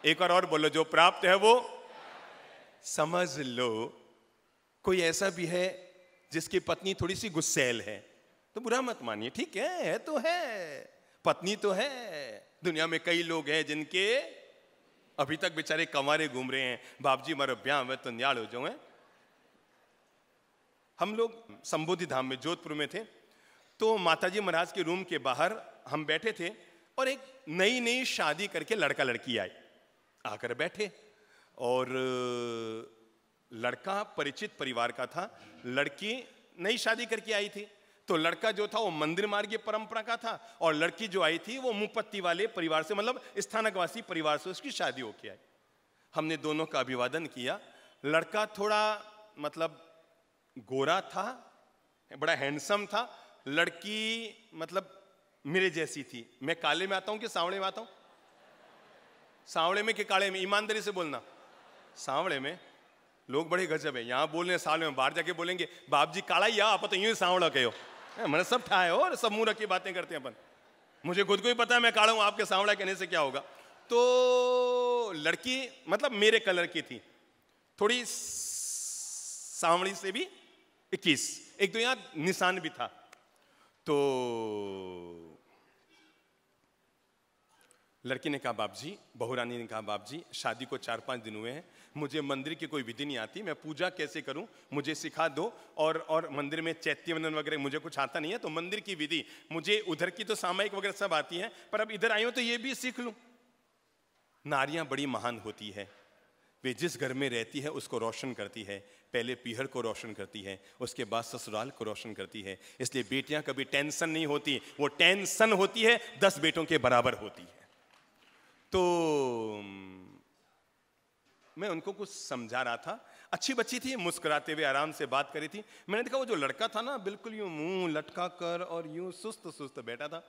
एक और, और बोलो जो प्राप्त है वो समझ लो कोई ऐसा भी है जिसकी पत्नी थोड़ी सी गुस्सेल है तो बुरा मत मानिए ठीक है, है तो है पत्नी तो है दुनिया में कई लोग हैं जिनके अभी तक बेचारे कमारे घूम रहे हैं बाप जी मारो ब्याह में तो न्याल हो जाऊँ हम लोग संबोधि धाम में जोधपुर में थे तो माताजी महाराज के रूम के बाहर हम बैठे थे और एक नई नई शादी करके लड़का लड़की आई आकर बैठे और लड़का परिचित परिवार का था लड़की नई शादी करके आई थी तो लड़का जो था वो मंदिर मार्गीय परंपरा का था और लड़की जो आई थी वो मुपत्ती वाले परिवार से मतलब स्थानकवासी परिवार से उसकी शादी होके आई हमने दोनों का अभिवादन किया लड़का थोड़ा मतलब गोरा था बड़ा हैंडसम था लड़की मतलब मेरे जैसी थी मैं काले में आता हूँ कि सांवड़े में आता हूँ सांवड़े में कि काले में ईमानदारी से बोलना सांवड़े में लोग बड़े गजब है यहाँ बोल रहे हैं साल में बाहर जाके बोलेंगे बाप जी काला ही आप तो यूं ही सांवड़ा कहो मैंने सब ठाए हो और सब मुंह रख के बातें करते हैं अपन मुझे खुद को ही पता है मैं काड़ा हूँ आपके सांवड़ा कहने से क्या होगा तो लड़की मतलब मेरे कलर की थी थोड़ी सांवड़ी से भी इक्कीस एक तो यहाँ निशान भी था तो लड़की ने कहा बाप जी बहुरानी ने कहा बाप जी शादी को चार पांच दिन हुए हैं मुझे मंदिर की कोई विधि नहीं आती मैं पूजा कैसे करूं मुझे सिखा दो और और मंदिर में चैत्य वंदन वगैरह मुझे कुछ आता नहीं है तो मंदिर की विधि मुझे उधर की तो सामायिक वगैरह सब आती है पर अब इधर आई हूं तो ये भी सीख लू नारियां बड़ी महान होती है वे जिस घर में रहती है उसको रोशन करती है पहले पीहर को रोशन करती है उसके बाद ससुराल को रोशन करती है इसलिए बेटियां कभी टेंशन नहीं होती वो टेंशन होती है दस बेटों के बराबर होती है तो मैं उनको कुछ समझा रहा था अच्छी बच्ची थी मुस्कुराते हुए आराम से बात करी थी मैंने देखा वो जो लड़का था ना बिल्कुल यूं मुंह लटका कर और यूं सुस्त सुस्त बैठा था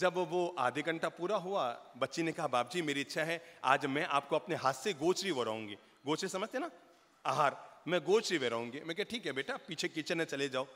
जब वो आधे घंटा पूरा हुआ बच्ची ने कहा बाप जी मेरी इच्छा है आज मैं आपको अपने हाथ से गोचरी वराऊंगी गोचरी समझते ना आहार मैं गोचरी वराऊंगी मैं क्या ठीक है बेटा पीछे किचन में चले जाओ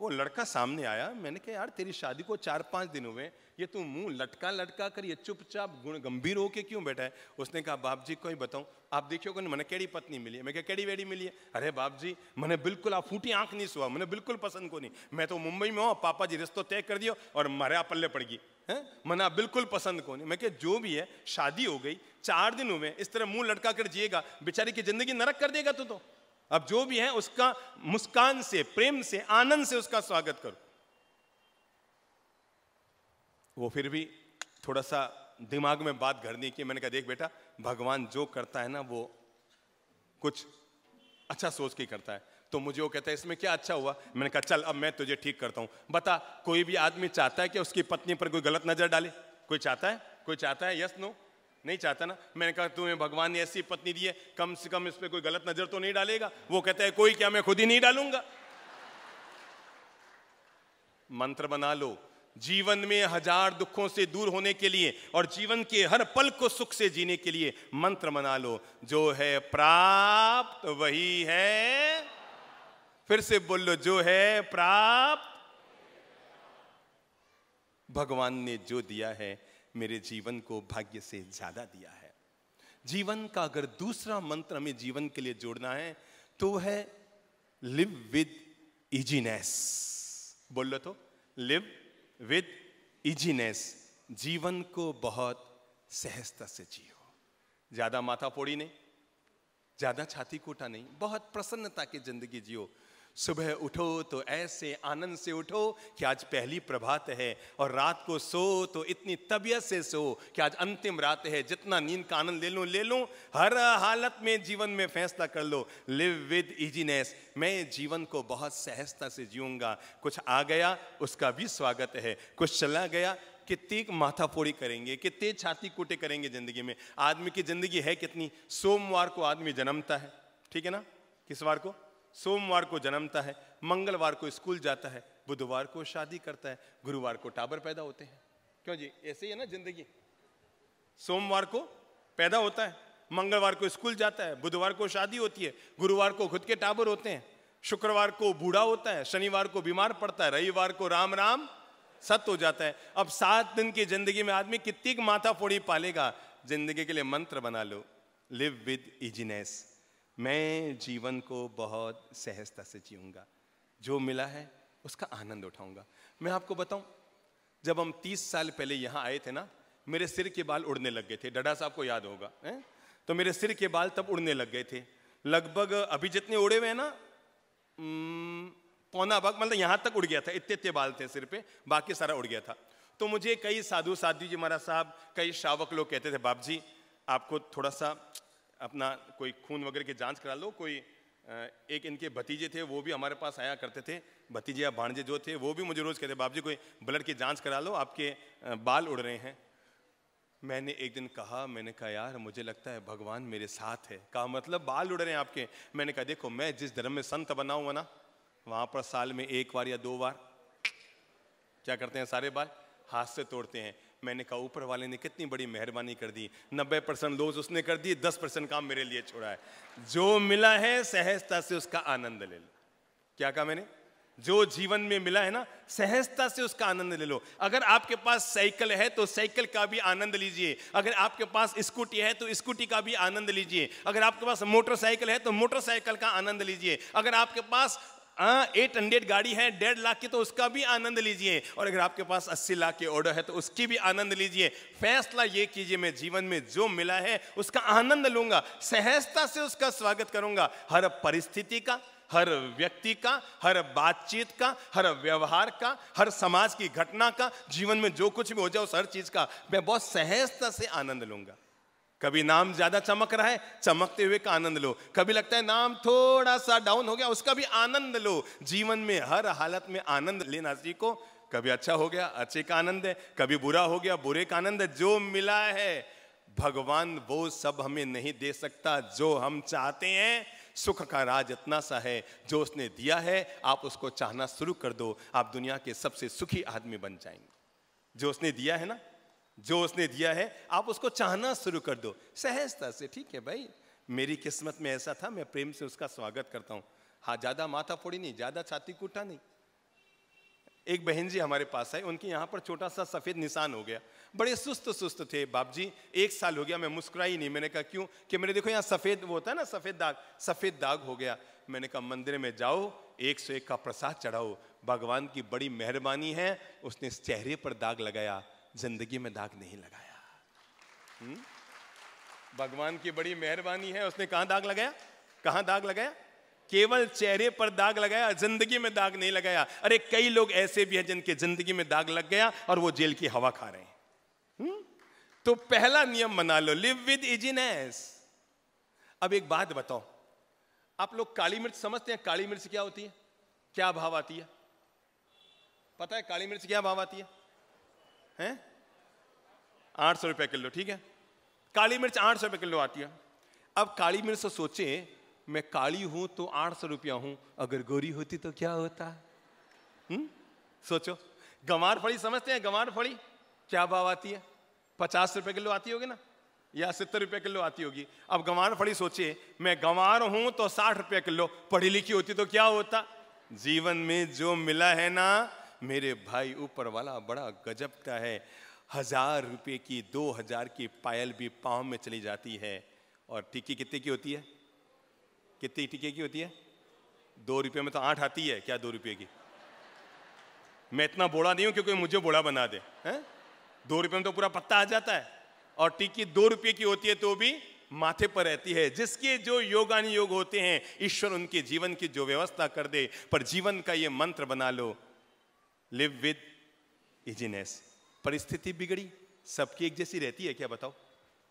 वो लड़का सामने आया मैंने कहा यार तेरी शादी को चार पांच दिन हुए ये तू मुंह लटका लटका कर ये चुपचाप गुण गंभीर होके क्यों बैठा है उसने कहा बाप जी को ही बताऊँ आप देखियो को मैंने केड़ी पत्नी मिली है मैं क्या केड़ी वेड़ी मिली है अरे बाप जी मैंने बिल्कुल आप फूटी आंख नहीं सुहा मैंने बिल्कुल पसंद को नहीं मैं तो मुंबई में हूँ पापा जी रिश्तों तय कर दियो और आप पल्ले पड़ गई है मना बिल्कुल पसंद को नहीं मैं क्या जो भी है शादी हो गई चार दिन हुए इस तरह मुंह लटका कर जिएगा बेचारी की जिंदगी नरक कर देगा तू तो अब जो भी है उसका मुस्कान से प्रेम से आनंद से उसका स्वागत करो वो फिर भी थोड़ा सा दिमाग में बात घरने की मैंने कहा देख बेटा भगवान जो करता है ना वो कुछ अच्छा सोच के करता है तो मुझे वो कहता है इसमें क्या अच्छा हुआ मैंने कहा चल अब मैं तुझे ठीक करता हूं बता कोई भी आदमी चाहता है कि उसकी पत्नी पर कोई गलत नज़र डाले कोई चाहता है कोई चाहता है यस नो नहीं चाहता ना मैंने कहा तुम्हें भगवान ने ऐसी पत्नी दी है कम से कम इस पर कोई गलत नजर तो नहीं डालेगा वो कहता है कोई क्या मैं खुद ही नहीं डालूंगा मंत्र बना लो जीवन में हजार दुखों से दूर होने के लिए और जीवन के हर पल को सुख से जीने के लिए मंत्र मना लो जो है प्राप्त वही है फिर से बोल लो जो है प्राप्त भगवान ने जो दिया है मेरे जीवन को भाग्य से ज़्यादा दिया है जीवन का अगर दूसरा मंत्र हमें जीवन के लिए जोड़ना है तो वह है लिव विद इजीनेस बोल लो तो लिव विद इजीनेस जीवन को बहुत सहजता से जियो ज़्यादा माथा फोड़ी नहीं ज़्यादा छाती कोटा नहीं बहुत प्रसन्नता की जिंदगी जियो सुबह उठो तो ऐसे आनंद से उठो कि आज पहली प्रभात है और रात को सो तो इतनी तबीयत से सो कि आज अंतिम रात है जितना नींद का आनंद ले लो ले लो हर हालत में जीवन में फैसला कर लो लिव विद इजीनेस मैं जीवन को बहुत सहजता से जीऊँगा कुछ आ गया उसका भी स्वागत है कुछ चला गया कितनी माथाफोड़ी करेंगे कितने छाती कूटे करेंगे ज़िंदगी में आदमी की ज़िंदगी है कितनी सोमवार को आदमी जन्मता है ठीक है ना किस वार को सोमवार को जन्मता है मंगलवार को स्कूल जाता है बुधवार को शादी करता है गुरुवार को टाबर पैदा होते हैं क्यों जी ऐसे ही है ना जिंदगी सोमवार को पैदा होता है मंगलवार को स्कूल जाता है बुधवार को शादी होती है गुरुवार को खुद के टाबर होते हैं शुक्रवार को बूढ़ा होता है शनिवार को बीमार पड़ता है रविवार को राम राम सत्य हो जाता है अब सात दिन की जिंदगी में आदमी कितनी माथा फोड़ी पालेगा जिंदगी के लिए मंत्र बना लो लिव विद इजीनेस मैं जीवन को बहुत सहजता से जीऊंगा जो मिला है उसका आनंद उठाऊंगा मैं आपको बताऊं जब हम तीस साल पहले यहाँ आए थे ना मेरे सिर के बाल उड़ने लग गए थे डडा साहब को याद होगा है? तो मेरे सिर के बाल तब उड़ने लग गए थे लगभग अभी जितने उड़े हुए हैं ना पौना भाग मतलब यहाँ तक उड़ गया था इतने इतने बाल थे सिर पे बाकी सारा उड़ गया था तो मुझे कई साधु साधु जी महाराज साहब कई शावक लोग कहते थे बाप जी आपको थोड़ा सा अपना कोई खून वगैरह की जांच करा लो कोई एक इनके भतीजे थे वो भी हमारे पास आया करते थे भतीजे या भाणजे जो थे वो भी मुझे रोज़ कहते बाप जी कोई ब्लड की जांच करा लो आपके बाल उड़ रहे हैं मैंने एक दिन कहा मैंने कहा यार मुझे लगता है भगवान मेरे साथ है कहा मतलब बाल उड़ रहे हैं आपके मैंने कहा देखो मैं जिस धर्म में संत बना हुआ ना वहाँ पर साल में एक बार या दो बार क्या करते हैं सारे बाल हाथ से तोड़ते हैं मैंने कहा ऊपर वाले ने कितनी बड़ी मेहरबानी कर दी नब्बे परसेंट लोज उसने कर दी दस परसेंट काम मेरे लिए छोड़ा है जो मिला है सहजता से उसका आनंद ले लो क्या कहा मैंने जो जीवन में मिला है ना सहजता से उसका आनंद ले लो अगर आपके पास साइकिल है तो साइकिल का भी आनंद लीजिए अगर आपके पास स्कूटी है तो स्कूटी का भी आनंद लीजिए अगर आपके पास मोटरसाइकिल है तो मोटरसाइकिल का आनंद लीजिए अगर आपके पास एट हाँ, हंड्रेड गाड़ी है डेढ़ लाख की तो उसका भी आनंद लीजिए और अगर आपके पास अस्सी लाख की ऑर्डर है तो उसकी भी आनंद लीजिए फैसला ये कीजिए मैं जीवन में जो मिला है उसका आनंद लूंगा सहजता से उसका स्वागत करूंगा हर परिस्थिति का हर व्यक्ति का हर बातचीत का हर व्यवहार का हर समाज की घटना का जीवन में जो कुछ भी हो जाए उस हर चीज़ का मैं बहुत सहजता से आनंद लूंगा कभी नाम ज्यादा चमक रहा है चमकते हुए का आनंद लो कभी लगता है नाम थोड़ा सा डाउन हो गया उसका भी आनंद लो जीवन में हर हालत में आनंद लेना सीखो कभी अच्छा हो गया अच्छे का आनंद है कभी बुरा हो गया बुरे का आनंद है जो मिला है भगवान वो सब हमें नहीं दे सकता जो हम चाहते हैं सुख का राज इतना सा है जो उसने दिया है आप उसको चाहना शुरू कर दो आप दुनिया के सबसे सुखी आदमी बन जाएंगे जो उसने दिया है ना जो उसने दिया है आप उसको चाहना शुरू कर दो सहजता से ठीक है भाई मेरी किस्मत में ऐसा था मैं प्रेम से उसका स्वागत करता हूँ हाँ ज़्यादा माथा फोड़ी नहीं ज़्यादा छाती कूटा नहीं एक बहन जी हमारे पास आए उनके यहाँ पर छोटा सा सफ़ेद निशान हो गया बड़े सुस्त सुस्त थे बाप जी एक साल हो गया मैं मुस्कुराई नहीं मैंने कहा क्यों कि मैंने देखो यहाँ सफ़ेद वो होता है ना सफ़ेद दाग सफ़ेद दाग हो गया मैंने कहा मंदिर में जाओ एक सौ एक का प्रसाद चढ़ाओ भगवान की बड़ी मेहरबानी है उसने चेहरे पर दाग लगाया जिंदगी में दाग नहीं लगाया हम्म? भगवान की बड़ी मेहरबानी है उसने कहा दाग लगाया कहा दाग लगाया केवल चेहरे पर दाग लगाया जिंदगी में दाग नहीं लगाया अरे कई लोग ऐसे भी हैं जिनके जिंदगी में दाग लग गया और वो जेल की हवा खा रहे हैं हुँ? हम्म? तो पहला नियम मना लो लिव विद इजीनेस अब एक बात बताओ आप लोग काली मिर्च समझते हैं काली मिर्च क्या होती है क्या भाव आती है पता है काली मिर्च क्या भाव आती है है? आठ सौ रुपये किलो ठीक है काली मिर्च आठ सौ रुपये किलो आती है अब काली मिर्च से सोचें मैं काली हूं तो आठ सौ रुपया हूं अगर गोरी होती तो क्या होता हुँ? हम्म? सोचो गंवार फड़ी समझते हैं गंवार फड़ी क्या भाव आती है पचास रुपये किलो आती होगी ना या सत्तर रुपये किलो आती होगी अब गंवार फड़ी सोचे मैं गंवार हूं तो साठ रुपये किलो पढ़ी लिखी होती तो क्या होता जीवन में जो मिला है ना मेरे भाई ऊपर वाला बड़ा गजब का है हजार रुपए की दो हजार की पायल भी पाँव में चली जाती है और टिक्की कितने की होती है कितनी टिक्के की होती है दो रुपये में तो आठ आती है क्या दो रुपये की मैं इतना बोड़ा नहीं हूँ क्योंकि मुझे बोड़ा बना दे हैं दो रुपये में तो पूरा पत्ता आ जाता है और टिक्की दो रुपये की होती है तो भी माथे पर रहती है जिसके जो योगानुयोग होते हैं ईश्वर उनके जीवन की जो व्यवस्था कर दे पर जीवन का ये मंत्र बना लो लिव विद इजीनेस परिस्थिति बिगड़ी सबकी एक जैसी रहती है क्या बताओ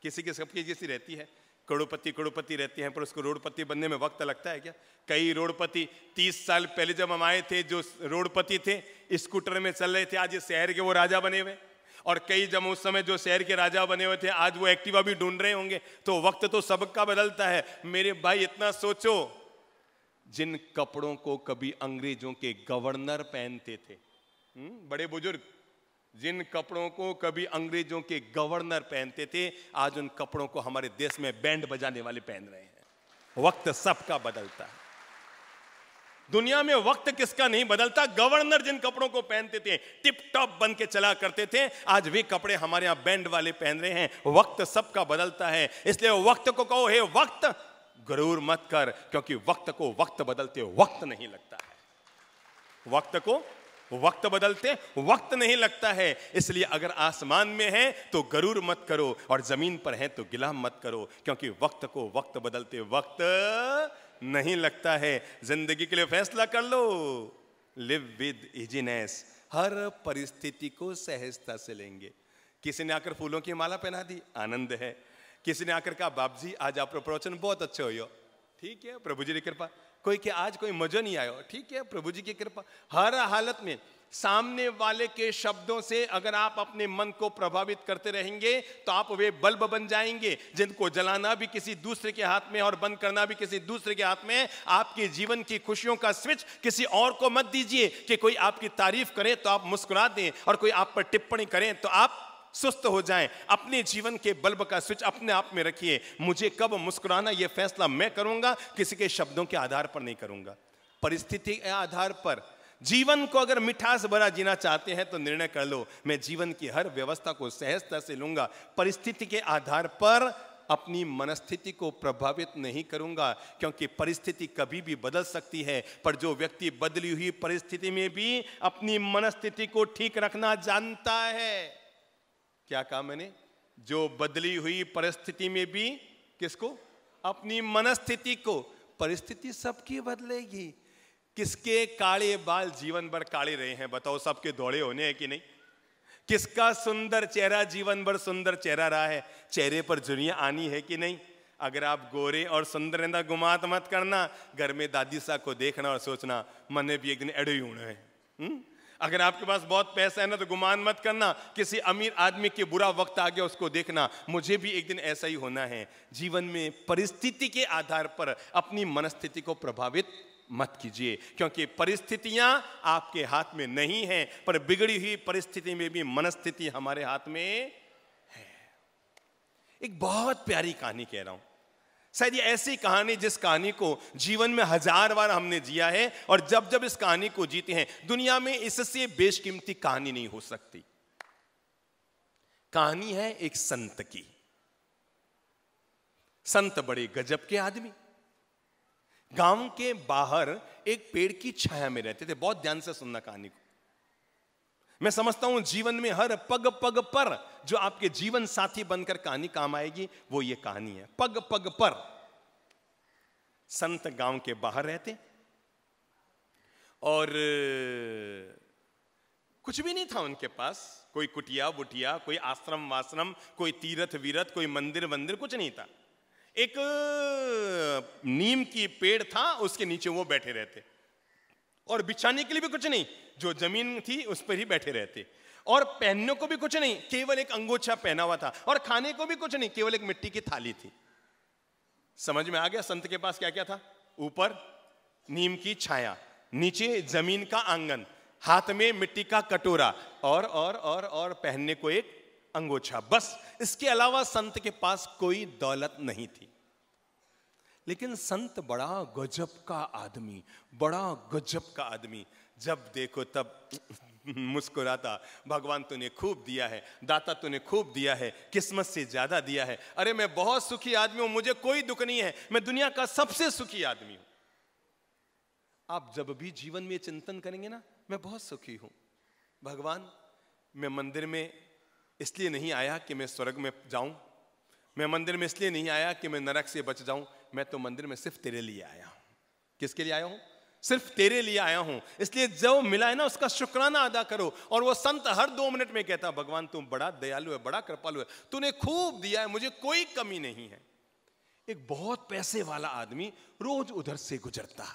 किसी के सबकी एक जैसी रहती है करोड़पति करोड़पति रहते हैं पर उसको रोडपति बनने में वक्त लगता है क्या कई रोडपति तीस साल पहले जब हम आए थे जो रोडपति थे स्कूटर में चल रहे थे आज ये शहर के वो राजा बने हुए और कई जब उस समय जो शहर के राजा बने हुए थे आज वो एक्टिवा भी ढूंढ रहे होंगे तो वक्त तो सबका बदलता है मेरे भाई इतना सोचो जिन कपड़ों को कभी अंग्रेजों के गवर्नर पहनते थे हुँ? हम्म, बड़े बुजुर्ग जिन कपड़ों को कभी अंग्रेजों के गवर्नर पहनते थे आज उन कपड़ों को हमारे देश में बैंड बजाने वाले पहन रहे हैं वक्त सबका बदलता है दुनिया में वक्त किसका नहीं बदलता गवर्नर जिन कपड़ों को पहनते थे टिप टॉप बन के चला करते थे आज वे कपड़े हमारे यहां बैंड वाले पहन रहे हैं वक्त सबका बदलता है इसलिए वक्त को कहो हे वक्त गरूर मत कर क्योंकि वक्त को वक्त बदलते वक्त नहीं लगता है वक्त को वक्त बदलते वक्त नहीं लगता है इसलिए अगर आसमान में है तो गरूर मत करो और जमीन पर है तो गिला मत करो क्योंकि वक्त को वक्त बदलते वक्त नहीं लगता है जिंदगी के लिए फैसला कर लो लिव विद इजीनेस हर परिस्थिति को सहजता से लेंगे किसी ने आकर फूलों की माला पहना दी आनंद है किसी ने आकर कहा बाप जी आज आप प्रवचन बहुत अच्छे हो ठीक है प्रभु जी की कृपा कोई के आज कोई मजा नहीं आया ठीक है प्रभु जी की कृपा हर हालत में सामने वाले के शब्दों से अगर आप अपने मन को प्रभावित करते रहेंगे तो आप वे बल्ब बन जाएंगे जिनको जलाना भी किसी दूसरे के हाथ में और बंद करना भी किसी दूसरे के हाथ में आपके जीवन की खुशियों का स्विच किसी और को मत दीजिए कि कोई आपकी तारीफ करे तो आप मुस्कुरा दें और कोई आप पर टिप्पणी करें तो आप सुस्त हो जाएं अपने जीवन के बल्ब का स्विच अपने आप में रखिए मुझे कब मुस्कुराना यह फैसला मैं करूंगा किसी के शब्दों के आधार पर नहीं करूंगा परिस्थिति के आधार पर जीवन को अगर मिठास भरा जीना चाहते हैं तो निर्णय कर लो मैं जीवन की हर व्यवस्था को सहजता से लूंगा परिस्थिति के आधार पर अपनी मनस्थिति को प्रभावित नहीं करूंगा क्योंकि परिस्थिति कभी भी बदल सकती है पर जो व्यक्ति बदली हुई परिस्थिति में भी अपनी मनस्थिति को ठीक रखना जानता है क्या कहा मैंने जो बदली हुई परिस्थिति में भी किसको अपनी मनस्थिति को परिस्थिति सबकी बदलेगी किसके काले बाल जीवन भर काले रहे हैं बताओ सबके दौड़े होने हैं कि नहीं किसका सुंदर चेहरा जीवन भर सुंदर चेहरा रहा है चेहरे पर जुनिया आनी है कि नहीं अगर आप गोरे और सुंदर ना तो गुमात मत करना घर में दादी सा को देखना और सोचना मन भी एक दिन एडो होना है हुँ? हम्म? अगर आपके पास बहुत पैसा है ना तो गुमान मत करना किसी अमीर आदमी के बुरा वक्त आ गया उसको देखना मुझे भी एक दिन ऐसा ही होना है जीवन में परिस्थिति के आधार पर अपनी मनस्थिति को प्रभावित मत कीजिए क्योंकि परिस्थितियां आपके हाथ में नहीं है पर बिगड़ी हुई परिस्थिति में भी मनस्थिति हमारे हाथ में है एक बहुत प्यारी कहानी कह रहा हूं शायद ये ऐसी कहानी जिस कहानी को जीवन में हजार बार हमने जिया है और जब जब इस कहानी को जीते हैं दुनिया में इससे बेशकीमती कहानी नहीं हो सकती कहानी है एक संत की संत बड़े गजब के आदमी गांव के बाहर एक पेड़ की छाया में रहते थे बहुत ध्यान से सुनना कहानी को मैं समझता हूं जीवन में हर पग पग पर जो आपके जीवन साथी बनकर कहानी काम आएगी वो ये कहानी है पग पग पर संत गांव के बाहर रहते और कुछ भी नहीं था उनके पास कोई कुटिया बुटिया कोई आश्रम वाश्रम कोई तीर्थ वीरथ कोई मंदिर वंदिर कुछ नहीं था एक नीम की पेड़ था उसके नीचे वो बैठे रहते और बिछाने के लिए भी कुछ नहीं जो जमीन थी उस पर ही बैठे रहते और पहनने को भी कुछ नहीं केवल एक अंगोछा पहना हुआ था और खाने को भी कुछ नहीं केवल एक मिट्टी की थाली थी समझ में आ गया संत के पास क्या क्या था ऊपर नीम की छाया नीचे जमीन का आंगन हाथ में मिट्टी का कटोरा और और और और पहनने को एक अंगोछा बस इसके अलावा संत के पास कोई दौलत नहीं थी लेकिन संत बड़ा गजब का आदमी बड़ा गजब का आदमी जब देखो तब मुस्कुराता भगवान तूने खूब दिया है दाता तूने खूब दिया है किस्मत से ज़्यादा दिया है अरे मैं बहुत सुखी आदमी हूं मुझे कोई दुख नहीं है मैं दुनिया का सबसे सुखी आदमी हूं आप जब भी जीवन में चिंतन करेंगे ना मैं बहुत सुखी हूं भगवान मैं मंदिर में इसलिए नहीं आया कि मैं स्वर्ग में जाऊं मैं मंदिर में इसलिए नहीं आया कि मैं नरक से बच जाऊं मैं तो मंदिर में सिर्फ तेरे लिए आया हूं किसके लिए आया हूं सिर्फ तेरे लिए आया हूं इसलिए जो मिला है ना उसका शुक्राना अदा करो और वो संत हर दो मिनट में कहता भगवान तुम बड़ा दयालु है बड़ा कृपालु है तूने खूब दिया है मुझे कोई कमी नहीं है एक बहुत पैसे वाला आदमी रोज उधर से गुजरता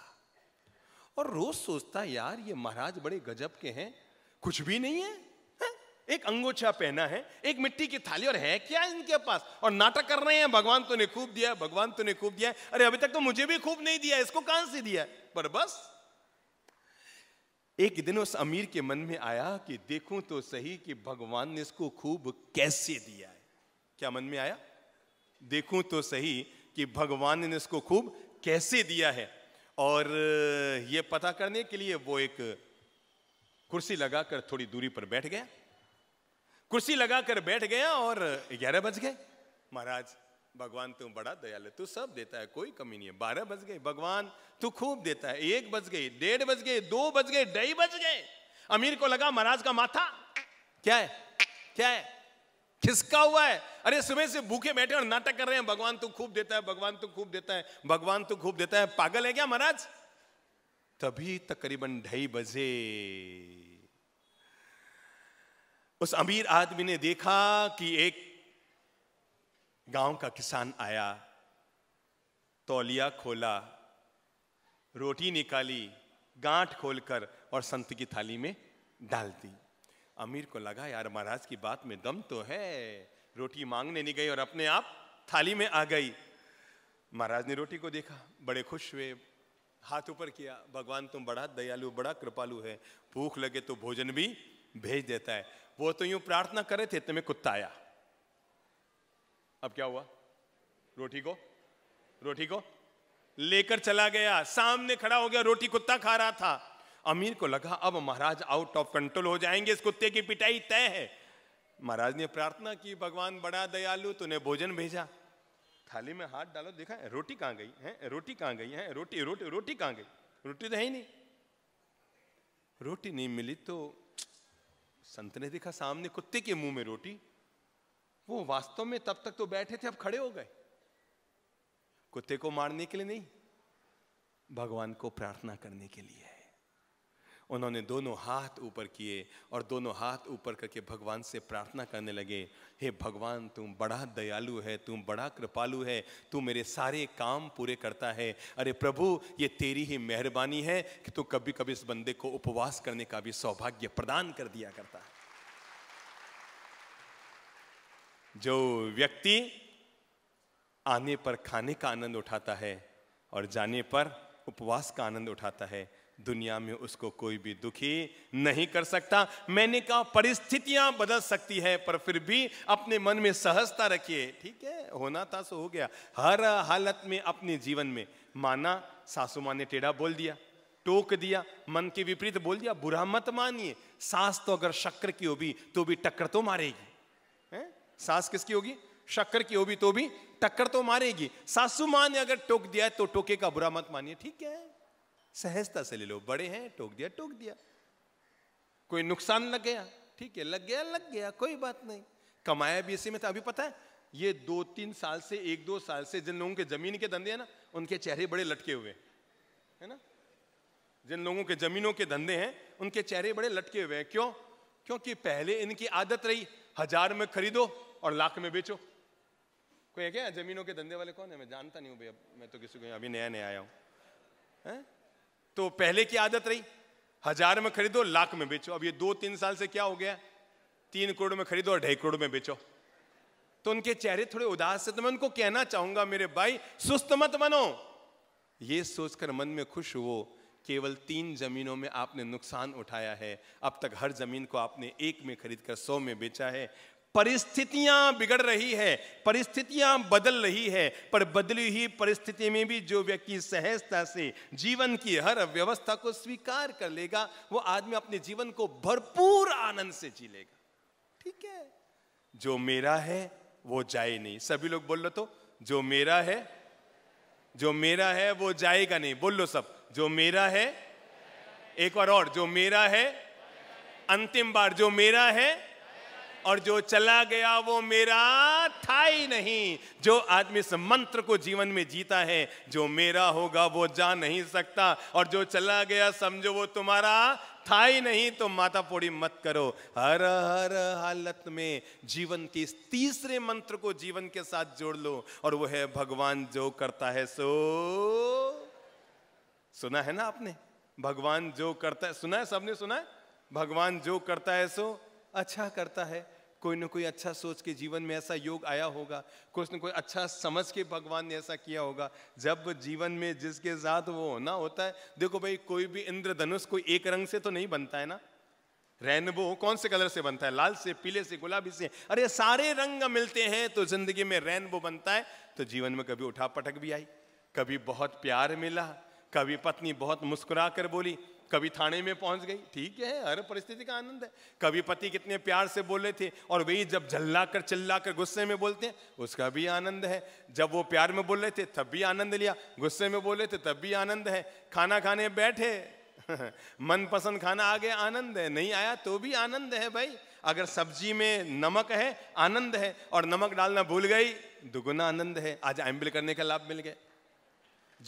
और रोज सोचता यार ये महाराज बड़े गजब के हैं कुछ भी नहीं है एक अंगोछा पहना है एक मिट्टी की थाली और है क्या इनके पास और नाटक कर रहे हैं भगवान तूने खूब दिया भगवान तूने खूब दिया अरे अभी तक तो मुझे भी खूब नहीं दिया इसको कहां से दिया है पर बस एक दिन उस अमीर के मन में आया कि देखूं तो सही कि भगवान ने इसको खूब कैसे दिया है क्या मन में आया देखूं तो सही कि भगवान ने इसको खूब कैसे दिया है और ये पता करने के लिए वो एक कुर्सी लगाकर थोड़ी दूरी पर बैठ गया कुर्सी लगाकर बैठ गया और ग्यारह बज गए महाराज भगवान तू बड़ा दयाल है तू सब देता है कोई कमी नहीं है बारह बज गए भगवान तू खूब देता है एक बज गई डेढ़ बज गए दो बज गए ढाई बज गए अमीर को लगा महाराज का माथा क्या है क्या है खिसका हुआ है अरे सुबह से भूखे बैठे और नाटक कर रहे हैं भगवान तू खूब देता है भगवान तू खूब देता है भगवान तू खूब देता है पागल है क्या महाराज तभी तकरीबन ढाई बजे उस अमीर आदमी ने देखा कि एक गांव का किसान आया तौलिया खोला रोटी निकाली गांठ खोलकर और संत की थाली में डाल दी अमीर को लगा यार महाराज की बात में दम तो है रोटी मांगने नहीं गई और अपने आप थाली में आ गई महाराज ने रोटी को देखा बड़े खुश हुए हाथ ऊपर किया भगवान तुम बड़ा दयालु बड़ा कृपालु है भूख लगे तो भोजन भी भेज देता है वो तो यूं प्रार्थना करे थे तुम्हें कुत्ता आया अब क्या हुआ रोटी को रोटी को लेकर चला गया सामने खड़ा हो गया रोटी कुत्ता खा रहा था अमीर को लगा अब महाराज आउट ऑफ कंट्रोल हो जाएंगे इस कुत्ते की पिटाई तय है महाराज ने प्रार्थना की भगवान बड़ा दयालु तूने भोजन भेजा थाली में हाथ डालो देखा है रोटी कहाँ गई है रोटी कहाँ गई है रोटी रोटी रोटी कहाँ गई रोटी तो है ही नहीं रोटी नहीं मिली तो संत ने देखा सामने कुत्ते के मुंह में रोटी वो वास्तव में तब तक तो बैठे थे अब खड़े हो गए कुत्ते को मारने के लिए नहीं भगवान को प्रार्थना करने के लिए है उन्होंने दोनों हाथ ऊपर किए और दोनों हाथ ऊपर करके भगवान से प्रार्थना करने लगे हे भगवान तुम बड़ा दयालु है तुम बड़ा कृपालु है तू मेरे सारे काम पूरे करता है अरे प्रभु ये तेरी ही मेहरबानी है कि तू कभी कभी इस बंदे को उपवास करने का भी सौभाग्य प्रदान कर दिया करता है जो व्यक्ति आने पर खाने का आनंद उठाता है और जाने पर उपवास का आनंद उठाता है दुनिया में उसको कोई भी दुखी नहीं कर सकता मैंने कहा परिस्थितियां बदल सकती है पर फिर भी अपने मन में सहजता रखिए ठीक है होना था सो हो गया हर हालत में अपने जीवन में माना सासू माँ ने टेढ़ा बोल दिया टोक दिया मन के विपरीत बोल दिया बुरा मत मानिए सास तो अगर शक्र की हो भी तो भी टक्कर तो मारेगी सास किसकी होगी शक्कर की होगी तो भी टक्कर तो मारेगी सासू मां ने अगर टोक दिया तो टोके का बुरा मत मानिए ठीक है सहजता से ले लो बड़े हैं टोक दिया टोक दिया कोई नुकसान लग गया ठीक है लग गया लग गया कोई बात नहीं कमाया भी इसी में था अभी पता है ये दो तीन साल से एक दो साल से जिन लोगों के जमीन के धंधे हैं ना उनके चेहरे बड़े लटके हुए है ना जिन लोगों के जमीनों के धंधे हैं उनके चेहरे बड़े लटके हुए हैं क्यों क्योंकि पहले इनकी आदत रही हजार में खरीदो और लाख में बेचो कोई है क्या जमीनों के धंधे वाले कौन है मैं जानता नहीं हूँ भैया मैं तो किसी को अभी नया नया आया हूं है? तो पहले की आदत रही हजार में खरीदो लाख में बेचो अब ये दो तीन साल से क्या हो गया तीन करोड़ में खरीदो और ढाई करोड़ में बेचो तो उनके चेहरे थोड़े उदास से तो मैं उनको कहना चाहूंगा मेरे भाई सुस्त मत बनो ये सोचकर मन में खुश हुओ केवल तीन जमीनों में आपने नुकसान उठाया है अब तक हर जमीन को आपने एक में खरीद कर सौ में बेचा है परिस्थितियां बिगड़ रही है परिस्थितियां बदल रही है पर बदली हुई परिस्थिति में भी जो व्यक्ति सहजता से जीवन की हर व्यवस्था को स्वीकार कर लेगा वो आदमी अपने जीवन को भरपूर आनंद से जी लेगा ठीक है जो मेरा है वो जाए नहीं सभी लोग बोल लो तो जो मेरा है जो मेरा है वो जाएगा नहीं बोल लो सब जो मेरा है एक बार और जो मेरा है अंतिम बार जो मेरा है और जो चला गया वो मेरा था ही नहीं जो आदमी इस मंत्र को जीवन में जीता है जो मेरा होगा वो जा नहीं सकता और जो चला गया समझो वो तुम्हारा था ही नहीं तो माता पोड़ी मत करो हर हर हालत में जीवन के इस तीसरे मंत्र को जीवन के साथ जोड़ लो और वो है भगवान जो करता है सो सुना है ना आपने भगवान जो करता है सुना है सबने सुना है भगवान जो करता है सो अच्छा करता है कोई ना कोई अच्छा सोच के जीवन में ऐसा योग आया होगा कुछ ना कोई अच्छा समझ के भगवान ने ऐसा किया होगा जब जीवन में जिसके साथ वो होना होता है देखो भाई कोई भी इंद्रधनुष कोई एक रंग से तो नहीं बनता है ना रेनबो कौन से कलर से बनता है लाल से पीले से गुलाबी से अरे सारे रंग मिलते हैं तो जिंदगी में रेनबो बनता है तो जीवन में कभी उठा पटक भी आई कभी बहुत प्यार मिला कभी पत्नी बहुत मुस्कुरा कर बोली कभी थाने में पहुंच गई ठीक है हर परिस्थिति का आनंद है कभी पति कितने प्यार से बोले थे और वही जब झल्ला कर चिल्ला कर गुस्से में बोलते हैं उसका भी आनंद है जब वो प्यार में बोल रहे थे तब भी आनंद लिया गुस्से में बोले थे तब भी आनंद है खाना खाने बैठे मनपसंद खाना आ गया आनंद है नहीं आया तो भी आनंद है भाई अगर सब्जी में नमक है आनंद है और नमक डालना भूल गई दुगुना आनंद है आज एम्बिल करने का लाभ मिल गया